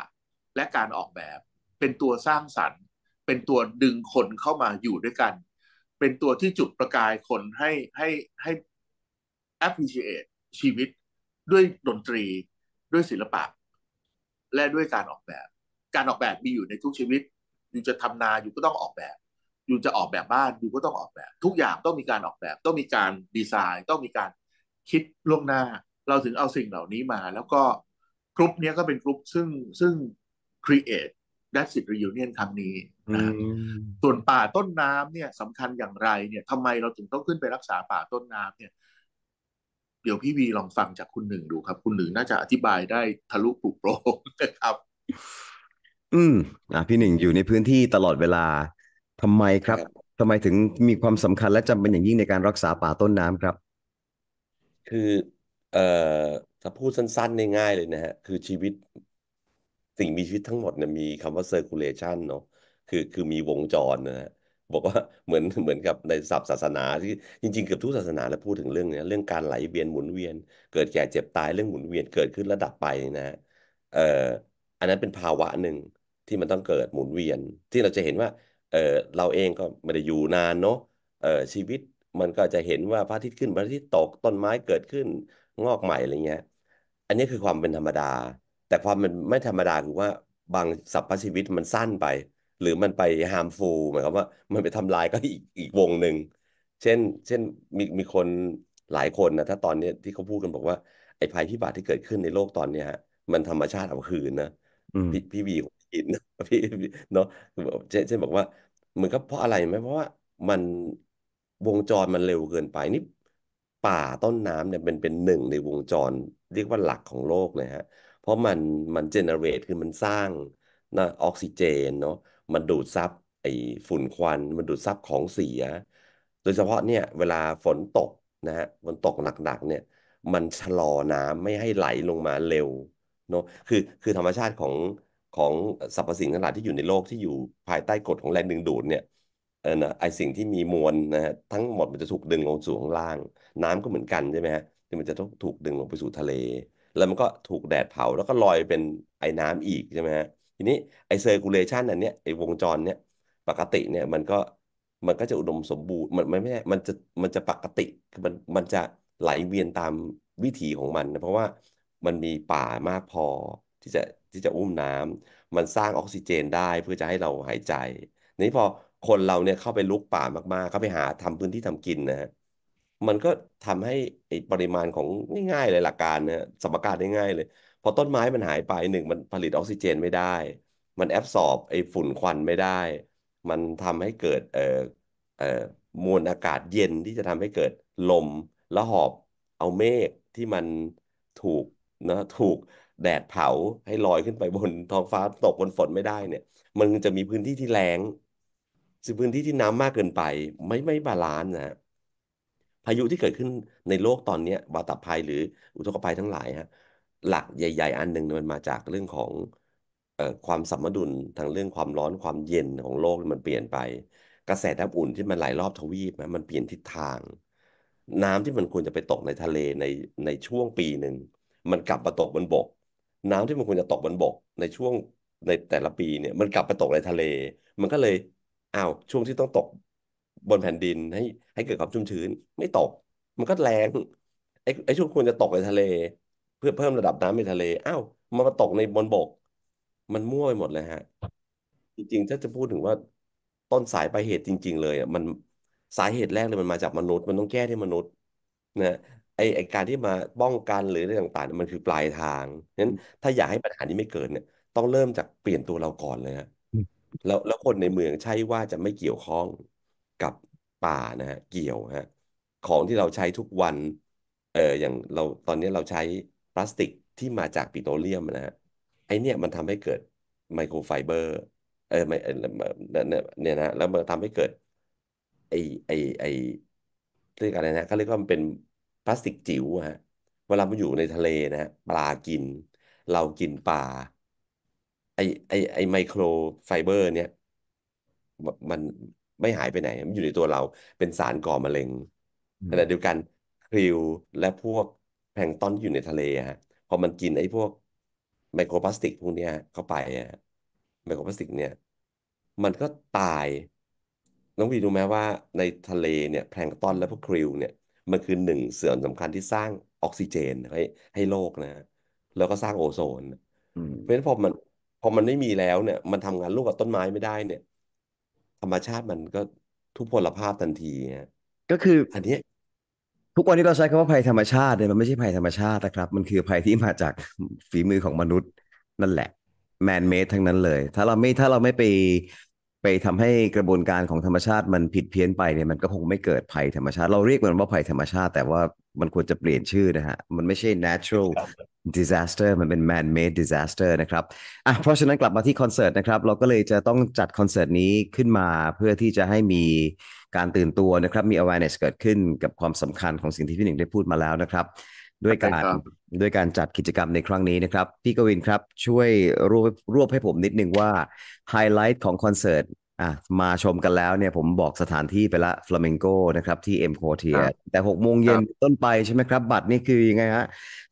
และการออกแบบ เป็นตัวสร้างสรรค์เป็นตัวดึงคนเข้ามาอยู่ด้วยกัน เป็นตัวที่จุดประกายคนให้ให้ให้ appreciate ชีวิตด้วยดนตรีด้วยศิลปะ และด้วยการออกแบบ การออกแบบมีอยู่ในทุกชีวิตอยู่จะทำนาอยู่ก็ต้องออกแบบอยู่จะออกแบบบ้านอยู่ก็ต้องออกแบบ ทุกอย่างต้องมีการออกแบบ ต้องมีการดีไซน์ ต้องมีการคิดล่วงหน้า เราถึงเอาสิ่งเหล่านี้มา แล้วก็กลุ่มนี้ก็เป็นกลุ่มซึ่งซึ่ง create that sit reunion ครั้งนี้นะส่วนป่าต้นน้ำเนี่ยสำคัญอย่างไร เนี่ยทำไมเราถึงต้องขึ้นไปรักษาป่าต้นน้ำเนี่ย เดี๋ยวพี่วีลองฟังจากคุณหนึ่งดูครับ คุณหนึ่งน่าจะอธิบายได้ทะลุปลุกโปรงนะครับอืม อ่ะพี่หนึ่งอยู่ในพื้นที่ตลอดเวลาทำไมครับทำไมถึงมีความสำคัญและจำเป็นอย่างยิ่งในการรักษาป่าต้นน้ำครับ คือเอ่อถ้าพูดสั้นๆ ง่ายๆเลยนะฮะคือชีวิต สิ่งมีชีวิตทั้งหมดเนี่ยมีคำว่าเซอร์คูลเลชันเนาะคือคือมีวงจรนะฮะบอกว่าเหมือนเหมือนกับในศัพท์ศาสนาที่จริงๆ เกือบทุกศาสนาแล้วพูดถึงเรื่องเนี้ยเรื่องการไหลเวียนหมุนเวียน เกิดแก่เจ็บตายเรื่องหมุนเวียนเกิดขึ้นระดับไปนะฮะเอ่ออันนั้นเป็นภาวะหนึ่งที่มันต้องเกิดหมุนเวียนที่เราจะเห็นว่าเออเราเองก็ไม่ได้อยู่นานเนาะเออชีวิตมันก็จะเห็นว่าพระอาทิตย์ขึ้นพระอาทิตย์ตกต้นไม้เกิดขึ้นงอกใหม่อะไรเงี้ย อันนี้คือความเป็นธรรมดา แต่ความเป็นไม่ธรรมดาคือว่าบางสรรพชีวิตมันสั้นไป หรือมันไปฮามฟูลหมายความว่ามันไปทำลายก็อีกอีกวงหนึ่งเช่นเช่นมีมีคนหลายคนนะถ้าตอนนี้ที่เขาพูดกันบอกว่าไอ้ภัยพิบัติที่เกิดขึ้นในโลกตอนเนี้ยฮะมันธรรมชาติเอาคืนนะพี่พี่ีผิดนะพี่เนาะเช่นเช่นบอกว่ามันก็เพราะอะไรไหมเพราะว่ามันวงจรมันเร็วเกินไปนี่ป่าต้นน้ำเนี่ยเป็นเป็นหนึ่งในวงจร เรียกว่าหลักของโลกเลยฮะเพราะมันมันเจเนเรตคือมันสร้างนะออกซิเจนเนาะมันดูดซับไอฝุ่นควันมันดูดซับของเสีย โดยเฉพาะเนี่ยเวลาฝนตกนะฮะฝนตกหนักๆเนี่ย มันชะลอน้ำไม่ให้ไหลลงมาเร็วเนาะคือคือธรรมชาติของของสรรพสิ่งทั้งหลายที่อยู่ในโลกที่อยู่ภายใต้กฎของแรงดึงดูดเนี่ยนะไอสิ่งที่มีมวลนะฮะทั้งหมดมันจะถูกดึงลงสู่ข้างล่าง น้ำก็เหมือนกันใช่ไหมฮะที่มันจะต้องถูกดึงลงไปสู่ทะเล แล้วมันก็ถูกแดดเผาแล้วก็ลอยเป็นไอ้น้ำอีกใช่ไหมฮะทีนี้ไอเซอร์คูลเลชันอันเนี้ยไอวงจรเนี้ยปกติเนี่ยมันก็มันก็จะอุดมสมบูรณ์มันไม่ใช่มันจะมันจะปกติมันมันจะไหลเวียนตามวิถีของมันนะเพราะว่ามันมีป่ามากพอที่จะที่จะอุ้มน้ำมันสร้างออกซิเจนได้เพื่อจะให้เราหายใจนี้พอคนเราเนี่ยเข้าไปลุกป่ามากๆเข้าไปหาทำพื้นที่ทำกินนะฮะมันก็ทำให้ปริมาณของง่ายๆเลยหลักการนะสมการง่ายๆเลยพอต้นไม้มันหายไปหนึ่งมันผลิตออกซิเจนไม่ได้ มันแอบสอบไอ้ฝุ่นควันไม่ได้ มันทำให้เกิดเอ่อเอ่อมวลอากาศเย็นที่จะทำให้เกิดลมและหอบเอาเมฆที่มันถูกนะถูกแดดเผาให้ลอยขึ้นไปบนท้องฟ้าตกบนฝนไม่ได้เนี่ยมันจะมีพื้นที่ที่แลงซึ่งพื้นที่ที่น้ำมากเกินไป ไม่ไม่บาลานซ์นะฮะพายุที่เกิดขึ้นในโลกตอนเนี้ยวาตภัยหรืออุทกภัยทั้งหลายฮะหลักใหญ่ ๆ อันหนึ่งมันมาจากเรื่องของความสมดุลทางเรื่องความร้อนความเย็นของโลกมันเปลี่ยนไป กระแสน้ำอุ่นที่มันไหลรอบทวีปนะมันเปลี่ยนทิศทาง น้ำที่มันควรจะไปตกในทะเล ในในช่วงปีหนึ่งมันกลับมาตกบนบกน้ำที่มันควรจะตกบนบกในช่วงในแต่ละปีเนี่ย มันกลับไปตกในทะเล มันก็เลยอ้าวช่วงที่ต้องตกบนแผ่นดินให้ให้เกิดความชุ่มชื้นไม่ตก มันก็แรงไอ้ไอ้ช่วงควรจะตกในทะเลเพื่อเพิ่มระดับน้ำในทะเลอ้าวมันมาตกในบนบก มันมั่วไปหมดเลยฮะ จริงๆถ้าจะพูดถึงว่าต้นสายปลายเหตุจริง ๆ เลยอ่ะมันสาเหตุแรกเลยมันมาจากมนุษย์ มันต้องแก้ที่มนุษย์นะไอไอการที่มาป้องกันหรืออะไรต่างๆมันคือปลายทางนั้นถ้าอยากให้ปัญหานี้ไม่เกิดเนี่ย ต้องเริ่มจากเปลี่ยนตัวเราก่อนเลยฮะแล้วแล้วคนในเมืองใช่ว่าจะไม่เกี่ยวข้องกับป่านะฮะเกี่ยวฮะของที่เราใช้ทุกวัน เอออย่างเราตอนนี้เราใช้พลาสติกที่มาจากปิโตรเลียมนะฮะไอเนี่ยมันทำให้เกิดไมโครไฟเบอร์เออไม่เออเนี่ยนะแล้วมันทำให้เกิดไอไอไอเรียกอะไรนะเขาเรียกว่ามันเป็นพลาสติกจิ๋วฮะ เวลามันอยู่ในทะเลนะฮะ ปลากิน เรากินปลา ไอไอไอไมโครไฟเบอร์ เนี่ย มันไม่หายไปไหน มันอยู่ในตัวเรา เป็นสารก่อมะเร็งขณะเดียวกันคริวและพวกแพลงตอนที่อยู่ในทะเลฮะ พอมันกินไอพวกไมโครพลาสติกพวกเนี้ยเข้าไปอะไมโครพลาสติกเนี่ย มันก็ตาย น้องวีดูไหมว่าในทะเลเนี่ยแพลงตอนและพวกคริวเนี่ยมันคือหนึ่งส่วนสำคัญที่สร้างออกซิเจน ให้ให้โลกนะ แล้วก็สร้างโอโซนเพราะฉะนั้นพอมันพอมันไม่มีแล้วเนี่ยมันทำงานร่วมกับต้นไม้ไม่ได้เนี่ย ธรรมชาติมันก็ทุพพลภาพทันทีะก็คืออันนี้ทุกวันนี้เราใช้คำว่าภัยธรรมชาติเนี่ยมันไม่ใช่ภัยธรรมชาตินะครับ มันคือภัยที่มาจากฝีมือของมนุษย์ นั่นแหละแมนเมดทั้งนั้นเลย ถ้าเราไม่ถ้าเราไม่ไปไปทำให้กระบวนการของธรรมชาติมันผิดเพี้ยนไปเนี่ยมันก็คงไม่เกิดภัยธรรมชาติ เราเรียกมันว่าภัยธรรมชาติ แต่ว่ามันควรจะเปลี่ยนชื่อนะฮะ มันไม่ใช่ natural disaster มันเป็น man made disaster นะครับอ่ะเพราะฉะนั้นกลับมาที่คอนเสิร์ตนะครับเราก็เลยจะต้องจัดคอนเสิร์ตนี้ขึ้นมาเพื่อที่จะให้มีการตื่นตัวนะครับ มี awareness เกิดขึ้นกับความสำคัญของสิ่งที่พี่หนึ่งได้พูดมาแล้วนะครับด้วยการด้วยการจัดกิจกรรมในครั้งนี้นะครับ พี่กวินครับช่วยรวบรวบให้ผมนิดนึงว่า ไฮไลท์ของคอนเสิร์ตอ่ะมาชมกันแล้วเนี่ยผมบอกสถานที่ไปละฟลาเมงโกนะครับ ที่เอ็มโคเทียแต่หกโมงเย็นต้นไปใช่ไหมครับ บัตรนี่คือยังไงฮะ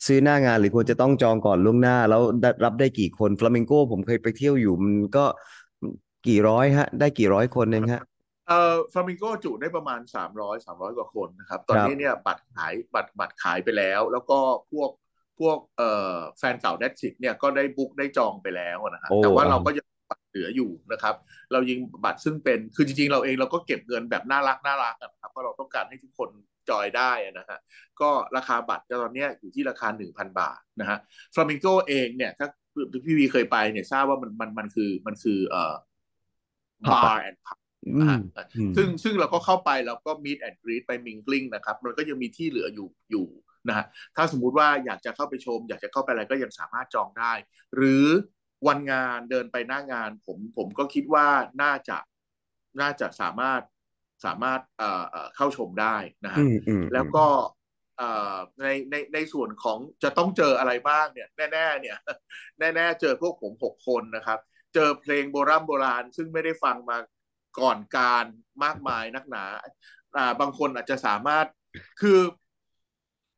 ซื้อหน้างานหรือควรจะต้องจองก่อนล่วงหน้า แล้วรับได้กี่คน ฟลาเมงโกผมเคยไปเที่ยวอยู่มันก็กี่ร้อยฮะได้กี่ร้อยคนเองฮะเอ่อฟามิงโกจุได้ประมาณ 300 300 กว่าคนนะครับ ตอนนี้เนี่ยบัตรขายบัตรบัตรขายไปแล้ว แล้วก็พวกพวกเอ่อแฟนเก่าแดชิกเนี่ยก็ได้บุ๊ก ได้จองไปแล้วนะครับแต่ว่าเราก็ยังบัตรเหลืออยู่นะครับ เรายิงบัตรซึ่งเป็น คือจริงๆเราเองเราก็เก็บเงินแบบน่ารักน่ารักนะครับเพราะเราต้องการให้ทุกคนจอยได้นะฮะก็ราคาบัตรตอนนี้อยู่ที่ราคา 1,000 บาทนะฮะฟลามิงโกเองเนี่ยถ้าพี่วีเคยไปเนี่ยทราบว่ามันมันมันคือมันคือเอ่อบาร์แอนด์พับซึ่งซึ่งเราก็เข้าไปเราก็มี e แอนด g r e e ไปมิงกลิ n งนะครับ มันก็ยังมีที่เหลืออยู่อยู่นะฮะถ้าสมมุติว่าอยากจะเข้าไปชม อยากจะเข้าไปอะไรก็ยังสามารถจองได้ หรือวันงานเดินไปหน้างานผมผมก็คิดว่าน่าจะน่าจะสามารถสามารถเอ่อเข้าชมได้นะฮะแล้วก็ในในในส่วนของจะต้องเจออะไรบ้างเนี่ยแน่ ๆ เนี่ยแน่ๆเจอพวกผมหกคนนะครับ เจอเพลงโบราณโบราณ ซึ่งไม่ได้ฟังมาก่อนการมากมายนักหนาอ่าบางคนอาจจะสามารถ คือ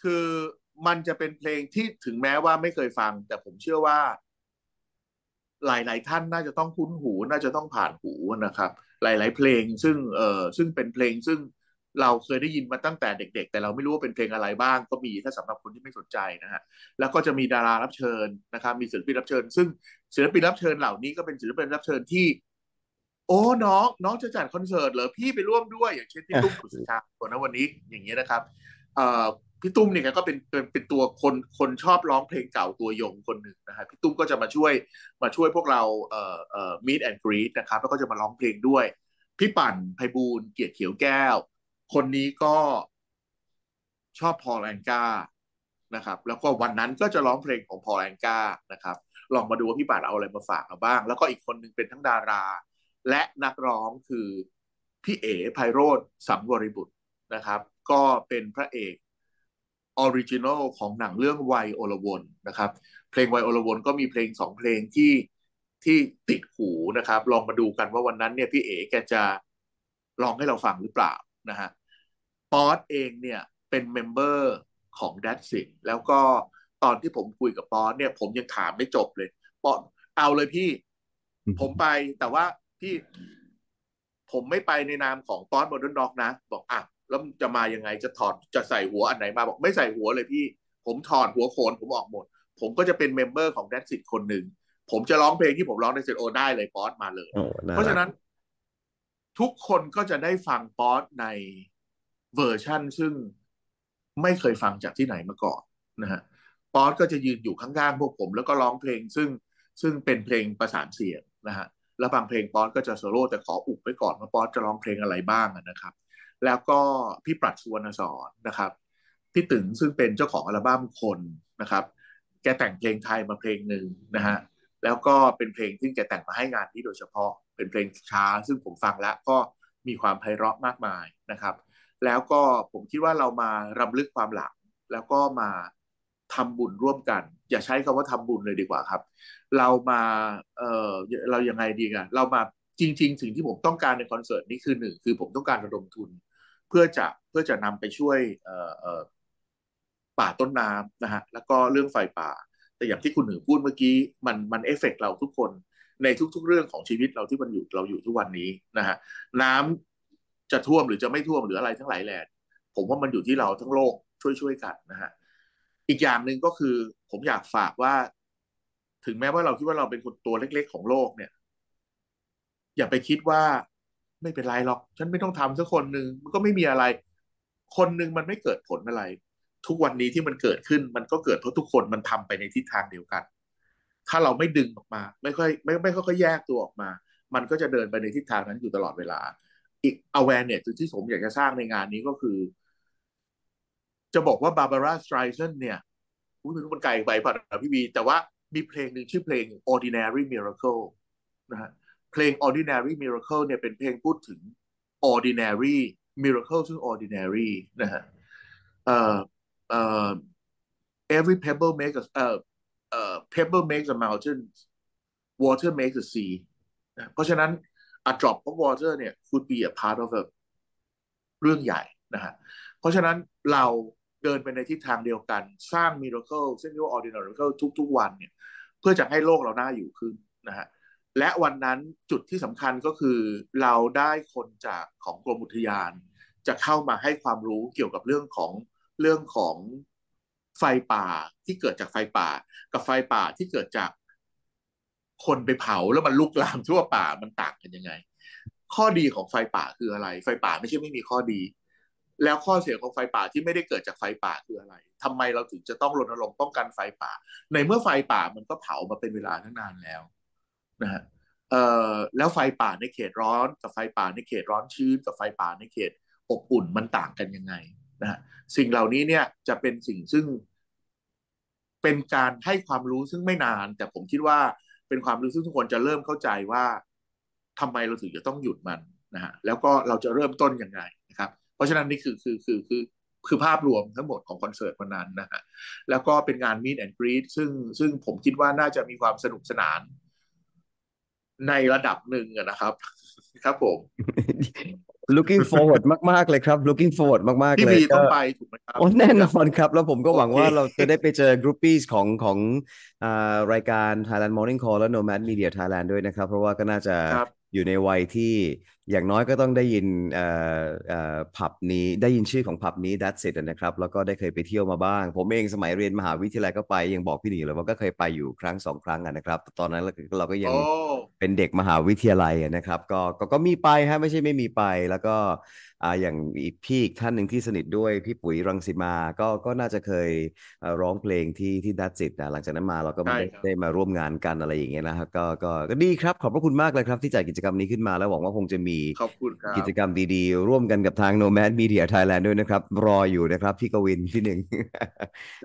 คือ มันจะเป็นเพลงที่ถึงแม้ว่าไม่เคยฟัง แต่ผมเชื่อว่า หลาย ๆ ท่านน่าจะต้องคุ้นหู น่าจะต้องผ่านหูนะครับ หลาย ๆ เพลง ซึ่ง เออซึ่งเป็นเพลง ซึ่งเราเคยได้ยินมาตั้งแต่เด็ก ๆ แต่เราไม่รู้ว่าเป็นเพลงอะไรบ้าง ก็มี ถ้าสำหรับคนที่ไม่สนใจนะฮะ แล้วก็จะมีดารารับเชิญนะครับ มีศิลปินรับเชิญ ซึ่ง ศิลปินรับเชิญเหล่านี้ก็เป็นศิลปินรับเชิญที่โอ้น้องน้องจะจัดคอนเสิร์ตเหรอพี่ไปร่วมด้วยอย่างเช่นพี่ตุ้มสุชาตั้นะวันนี้อย่างเงี้ยนะครับ เอ่อพี่ตุ้มเนี่ยก็เป็นเป็นตัวคนคนชอบร้องเพลงเก่าตัวยงคนหนึ่งนะฮะพี่ตุ้มก็จะมาช่วยมาช่วยพวกเราเอ่อเอ่อ meet and greet นะครับแล้วก็จะมาร้องเพลงด้วยพี่ปั่นไพบูลเกียรติเขียวแก้ว คนนี้ก็ชอบพอลแองกานะครับ แล้วก็วันนั้นก็จะร้องเพลงของพอลแองกานะครับ ลองมาดูว่าพี่ปั่นเอาอะไรมาฝากเราบ้าง แล้วก็อีกคนนึงเป็นทั้งดาราและนักร้องคือ พี่เอ๋ไพโรธสำวริบุตรนะครับก็เป็นพระเอกออริจินอลของหนังเรื่องไวโอลวนนะครับ เพลงไวโอลวนก็มีเพลงสองเพลงที่ที่ติดหูนะครับ ลองมาดูกันว่าวันนั้นเนี่ยพี่เอ๋แกจะลองให้เราฟังหรือเปล่านะฮะป๊อตเองเนี่ยเป็นเมมเบอร์ของแด t สิแล้วก็ตอนที่ผมคุยกับป๊อตเนี่ยผมยังถามไม่จบเลยป๊อตเอาเลยพี่ผมไปแต่ว่าพี่ผมไม่ไปในนามของป๊อตโมเดิร์นด็อกนะ บอก อ่ะ แล้วจะมายังไงจะถอดจะใส่หัวอันไหนมาบอกไม่ใส่หัวเลยพี่ผมถอดหัวโขนผมออกหมด ผมก็จะเป็นเมมเบอร์ของแดนซิตคนหนึ่งผมจะร้องเพลงที่ผมร้องในเซตโอได้เลยป๊อตมาเลย เพราะฉะนั้น ทุกคนก็จะได้ฟังป๊อตในเวอร์ชั่น ซึ่งไม่เคยฟังจากที่ไหนมาก่อนนะฮะป๊อตก็จะยืนอยู่ข้าง ๆ พวกผมแล้วก็ร้องเพลง ซึ่งซึ่งเป็นเพลงประสานเสียงนะฮะแล้วบางเพลงป๊อตก็จะโซโล่แต่ขออุบไว้ก่อนว่าป๊อตจะร้องเพลงอะไรบ้างนะครับ แล้วก็พี่ปรัชสุวรรณสอนนะครับพี่ตึงซึ่งเป็นเจ้าของอัลบั้มคนนะครับ แกแต่งเพลงไทยมาเพลงหนึ่งนะฮะแล้วก็เป็นเพลงที่แกแต่งมาให้งานนี้โดยเฉพาะเป็นเพลงช้า ซึ่งผมฟังแล้วก็มีความไพเราะมากมายนะครับ แล้วก็ผมคิดว่าเรามารำลึกความหลังแล้วก็มาทำบุญร่วมกัน อย่าใช้คำว่าทำบุญเลยดีกว่าครับ เรามาเออเรายังไงดีกันเรามาจริงๆสิ่งที่ผมต้องการในคอนเสิร์ตนี้คือหนึ่งคือผมต้องการระดมทุน เพื่อจะเพื่อจะนำไปช่วยเอ่อเอ่อป่าต้นน้ำนะฮะแล้วก็เรื่องไฟป่าแต่อย่างที่คุณหนึ่งพูดเมื่อกี้ มันมันเอฟเฟกเราทุกคนในทุก ๆ เรื่องของชีวิตเราที่มันอยู่เราอยู่ทุกวันนี้นะฮะน้ำจะท่วมหรือจะไม่ท่วมหรืออะไรทั้งหลายแหล่ผมว่ามันอยู่ที่เราทั้งโลก ช่วยๆกันนะฮะอีกอย่างหนึ่งก็คือผมอยากฝากว่า ถึงแม้ว่าเราคิดว่าเราเป็นคนตัวเล็กๆของโลก เนี่ย อย่าไปคิดว่าไม่เป็นไรหรอก ฉันไม่ต้องทำสักคนหนึ่งมันก็ไม่มีอะไร คนหนึ่งมันไม่เกิดผลอะไร ทุกวันนี้ที่มันเกิดขึ้นมันก็เกิดเพราะทุกคนมันทำไปในทิศทางเดียวกัน ถ้าเราไม่ดึงออกมา ไม่ค่อย ไม่ไม่ค่อย แยกตัวออกมา มันก็จะเดินไปในทิศทางนั้นอยู่ตลอดเวลา อีก awareness ที่ผมอยากจะสร้างในงานนี้ก็คือจะบอกว่าบาบาร่าสไตรเซนเนี่ยอุ้ยมันมันไกลไปป่ะพี่บีแต่ว่ามีเพลงหนึ่งชื่อเพลง ordinary miracle นะฮะเพลง ordinary miracle เนี่ยเป็นเพลงพูดถึง ordinary miracle ซึ่ง ordinary นะฮะเอ่อเอ่อ every pebble makes เอ่อเอ่อ pebble makes a mountain water makes a sea เพราะฉะนั้น a drop of water เนี่ย could be a part of a เรื่องใหญ่นะฮะเพราะฉะนั้นเราเดินไปในทิศทางเดียวกันสร้างมิราเคิลซึ่งเรียกว่าดิเนอ a r y m i r a c l ทุกๆ วันเนี่ยเพื่อจะให้โลกเราหน้าอยู่ขึ้นนะฮะและวันนั้นจุดที่สำคัญก็คือเราได้คนจากของกรมอุทยาน จะเข้ามาให้ความรู้เกี่ยวกับเรื่องของเรื่องของไฟป่าที่เกิดจากไฟป่า กับไฟป่าที่เกิดจาก คนไปเผาแล้วมันลุกลามทั่วป่ามันต่างกันยังไง ข้อดีของไฟป่าคืออะไรไฟป่าไม่ใช่ไม่มีข้อดีแล้วข้อเสียของไฟป่าที่ไม่ได้เกิดจากไฟป่าคืออะไร ทำไมเราถึงจะต้องรณรงค์ป้องกันไฟป่าในเมื่อไฟป่ามันก็เผามาเป็นเวลาทั้งนานแล้วนะฮะเอ่อแล้วไฟป่าในเขตร้อน กับไฟป่าในเขตร้อนชื้นกับไฟป่าในเขตอบอุ่นมันต่างกันยังไงนะฮะ สิ่งเหล่านี้เนี่ยจะเป็นสิ่งซึ่ง เป็นการให้ความรู้ซึ่งไม่นาน แต่ผมคิดว่าเป็นความรู้ซึ่งทุกคนจะเริ่มเข้าใจว่า ทำไมเราถึงจะต้องหยุดมันนะฮะ แล้วก็เราจะเริ่มต้นยังไงนะครับเพราะฉะนั้นนี่คือคือคือคือ คือภาพรวมทั้งหมดของคอนเสิร์ตวันนั้นนะฮะแล้วก็เป็นงานมีดแอนด์กรีดซึ่งซึ่งผมคิดว่าน่าจะมีความสนุกสนาน ในระดับหนึ่งนะครับ ครับผม looking forward มากๆเลยครับ looking forward มาก ๆ เลยที่มีต้องไป ถูกไหมครับแน่นอนครับ แล้วผมก็หวังว่าเราจะได้ไปเจอกรุ๊ปปี้ของของรายการ Thailand Morning Call และ Nomad Media Thailand ด้วยนะครับ เพราะว่าก็น่าจะอยู่ในวัยที่อย่างน้อยก็ต้องได้ยินผับนี้ได้ยินชื่อของผับนี้ดัตเซตนะครับแล้วก็ได้เคยไปเที่ยวมาบ้าง ผมเองสมัยเรียนมหาวิทยาลัยก็ไปยังบอกพี่หนีเลยว่าก็เคยไปอยู่ครั้งสองครั้งนะครับ ตอนนั้นเราก็ยังเป็นเด็กมหาวิทยาลัยนะครับก็ก็มีไปฮะไม่ใช่ไม่มีไปแล้วก็อ่าอย่างอีกพี่อีกท่านหนึ่งที่สนิทด้วยพี่ปุ๋ยรังสิมา ก็ก็น่าจะเคยร้องเพลงที่ที่ดัตจิตนะหลังจากนั้นมาเราก็ได้ได้มาร่วมงานกันอะไรอย่างเงี้ยนะครับก็ก็ก็ดีครับ ขอบพระคุณมากเลยครับที่จัดกิจกรรมนี้ขึ้นมาแล้วหวังว่าคงจะมีขอบคุณครับกิจกรรมดีๆ ร่วมกันกับทาง Nomad Media Thailand ด้วยนะครับ รออยู่นะครับพี่กวินที่หนึ่ง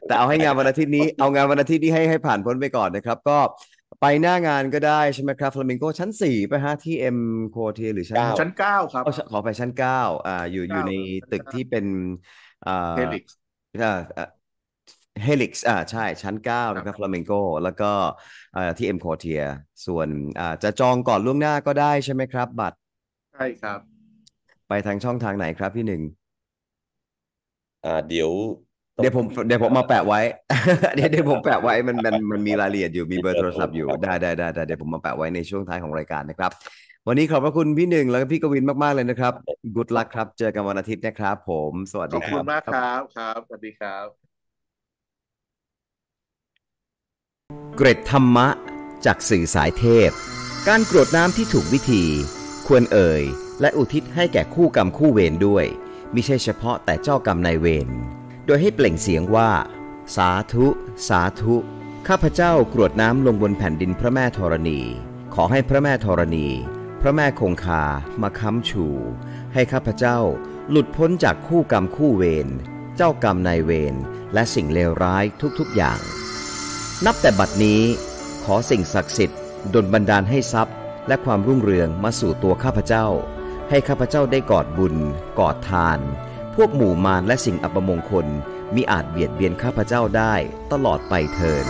แต่เอาให้งานวันอาทิตย์นี้เอางานวันอาทิตย์นี้ให้ให้ผ่านพ้นไปก่อนนะครับ ก็ไปหน้างานก็ได้ใช่ไหมครับ ฟลามิงโกชั้นสี่ไปฮะที่เอ็มโคเทียหรือชั้นชั้นเก้าครับ ขอไปชั้นเก้าอ่า อยู่อยู่ในตึกที่เป็นอ่าเฮลิกอ่าเฮลิกส์อ่า ใช่ชั้นเก้านะครับ ฟลามิงโกแล้วก็อ่าที่เอ็มโคเทียส่วนอ่าจะจองก่อนล่วงหน้าก็ได้ใช่ไหมครับ บัตรใช่ครับ ไปทางช่องทางไหนครับพี่หนึ่งอ่า เดี๋ยวเดี๋ยวผมเดี๋ยวผมมาแปะไว้เดี๋ยวเดี๋ยวผมแปะไว้มันมันมันมีรายละเอียดอยู่มีเบอร์โทรศัพท์อยู่ได้ได้ได้เดี๋ยวผมมาแปะไว้ในช่วงท้ายของรายการนะครับ วันนี้ขอบพระคุณพี่หนึ่งแล้วก็พี่กวินมากมากเลยนะครับกุดลักครับเจอกันวันอาทิตย์นะครับ ผมสวัสดีครับขอบคุณมากครับครับ สวัสดีครับ เกร็ดธรรมะจากสื่อสายเทพ การกรวดน้ำที่ถูกวิธี ควรเอ่ยและอุทิศให้แก่คู่กรรมคู่เวรด้วยมิใช่เฉพาะแต่เจ้ากรรมนายเวรโดยให้เปล่งเสียงว่า สาธุสาธุข้าพเจ้ากรวดน้ำลงบนแผ่นดินพระแม่ธรณี ขอให้พระแม่ธรณี พระแม่คงคามาค้ำชูให้ข้าพเจ้าหลุดพ้นจากคู่กรรมคู่เวรเจ้ากรรมนายเวรและสิ่งเลวร้ายทุกๆอย่าง นับแต่บัดนี้ ขอสิ่งศักดิ์สิทธิ์ดลบันดาลให้ทรัพย์ และความรุ่งเรืองมาสู่ตัวข้าพเจ้า ให้ข้าพเจ้าได้กอดบุญกอดทานพวกหมู่มารและสิ่งอัปมงคลมิอาจเบียดเบียนข้าพเจ้าได้ตลอดไปเทิน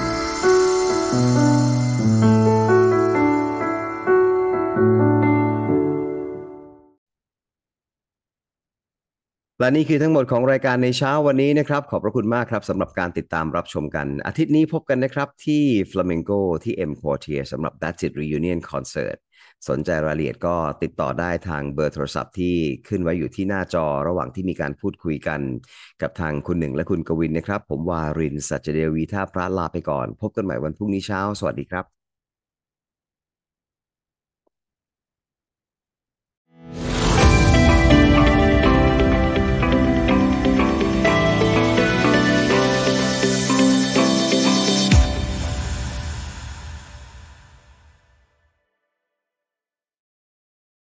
และนี่คือทั้งหมดของรายการในเช้าวันนี้นะครับ ขอบพระคุณมากครับสำหรับการติดตามรับชมกัน อาทิตย์นี้พบกันนะครับที่ Flamingo ที่ M Quartier สำหรับ That's It Reunion Concert สนใจรายละเอียดก็ติดต่อได้ทางเบอร์โทรศัพท์ที่ขึ้นไว้อยู่ที่หน้าจอระหว่างที่มีการพูดคุยกันกับทางคุณหนึ่งและคุณกวินนะครับ ผมวารินสัจเดวีท่าพระลาไปก่อน พบกันใหม่วันพรุ่งนี้เช้า สวัสดีครับ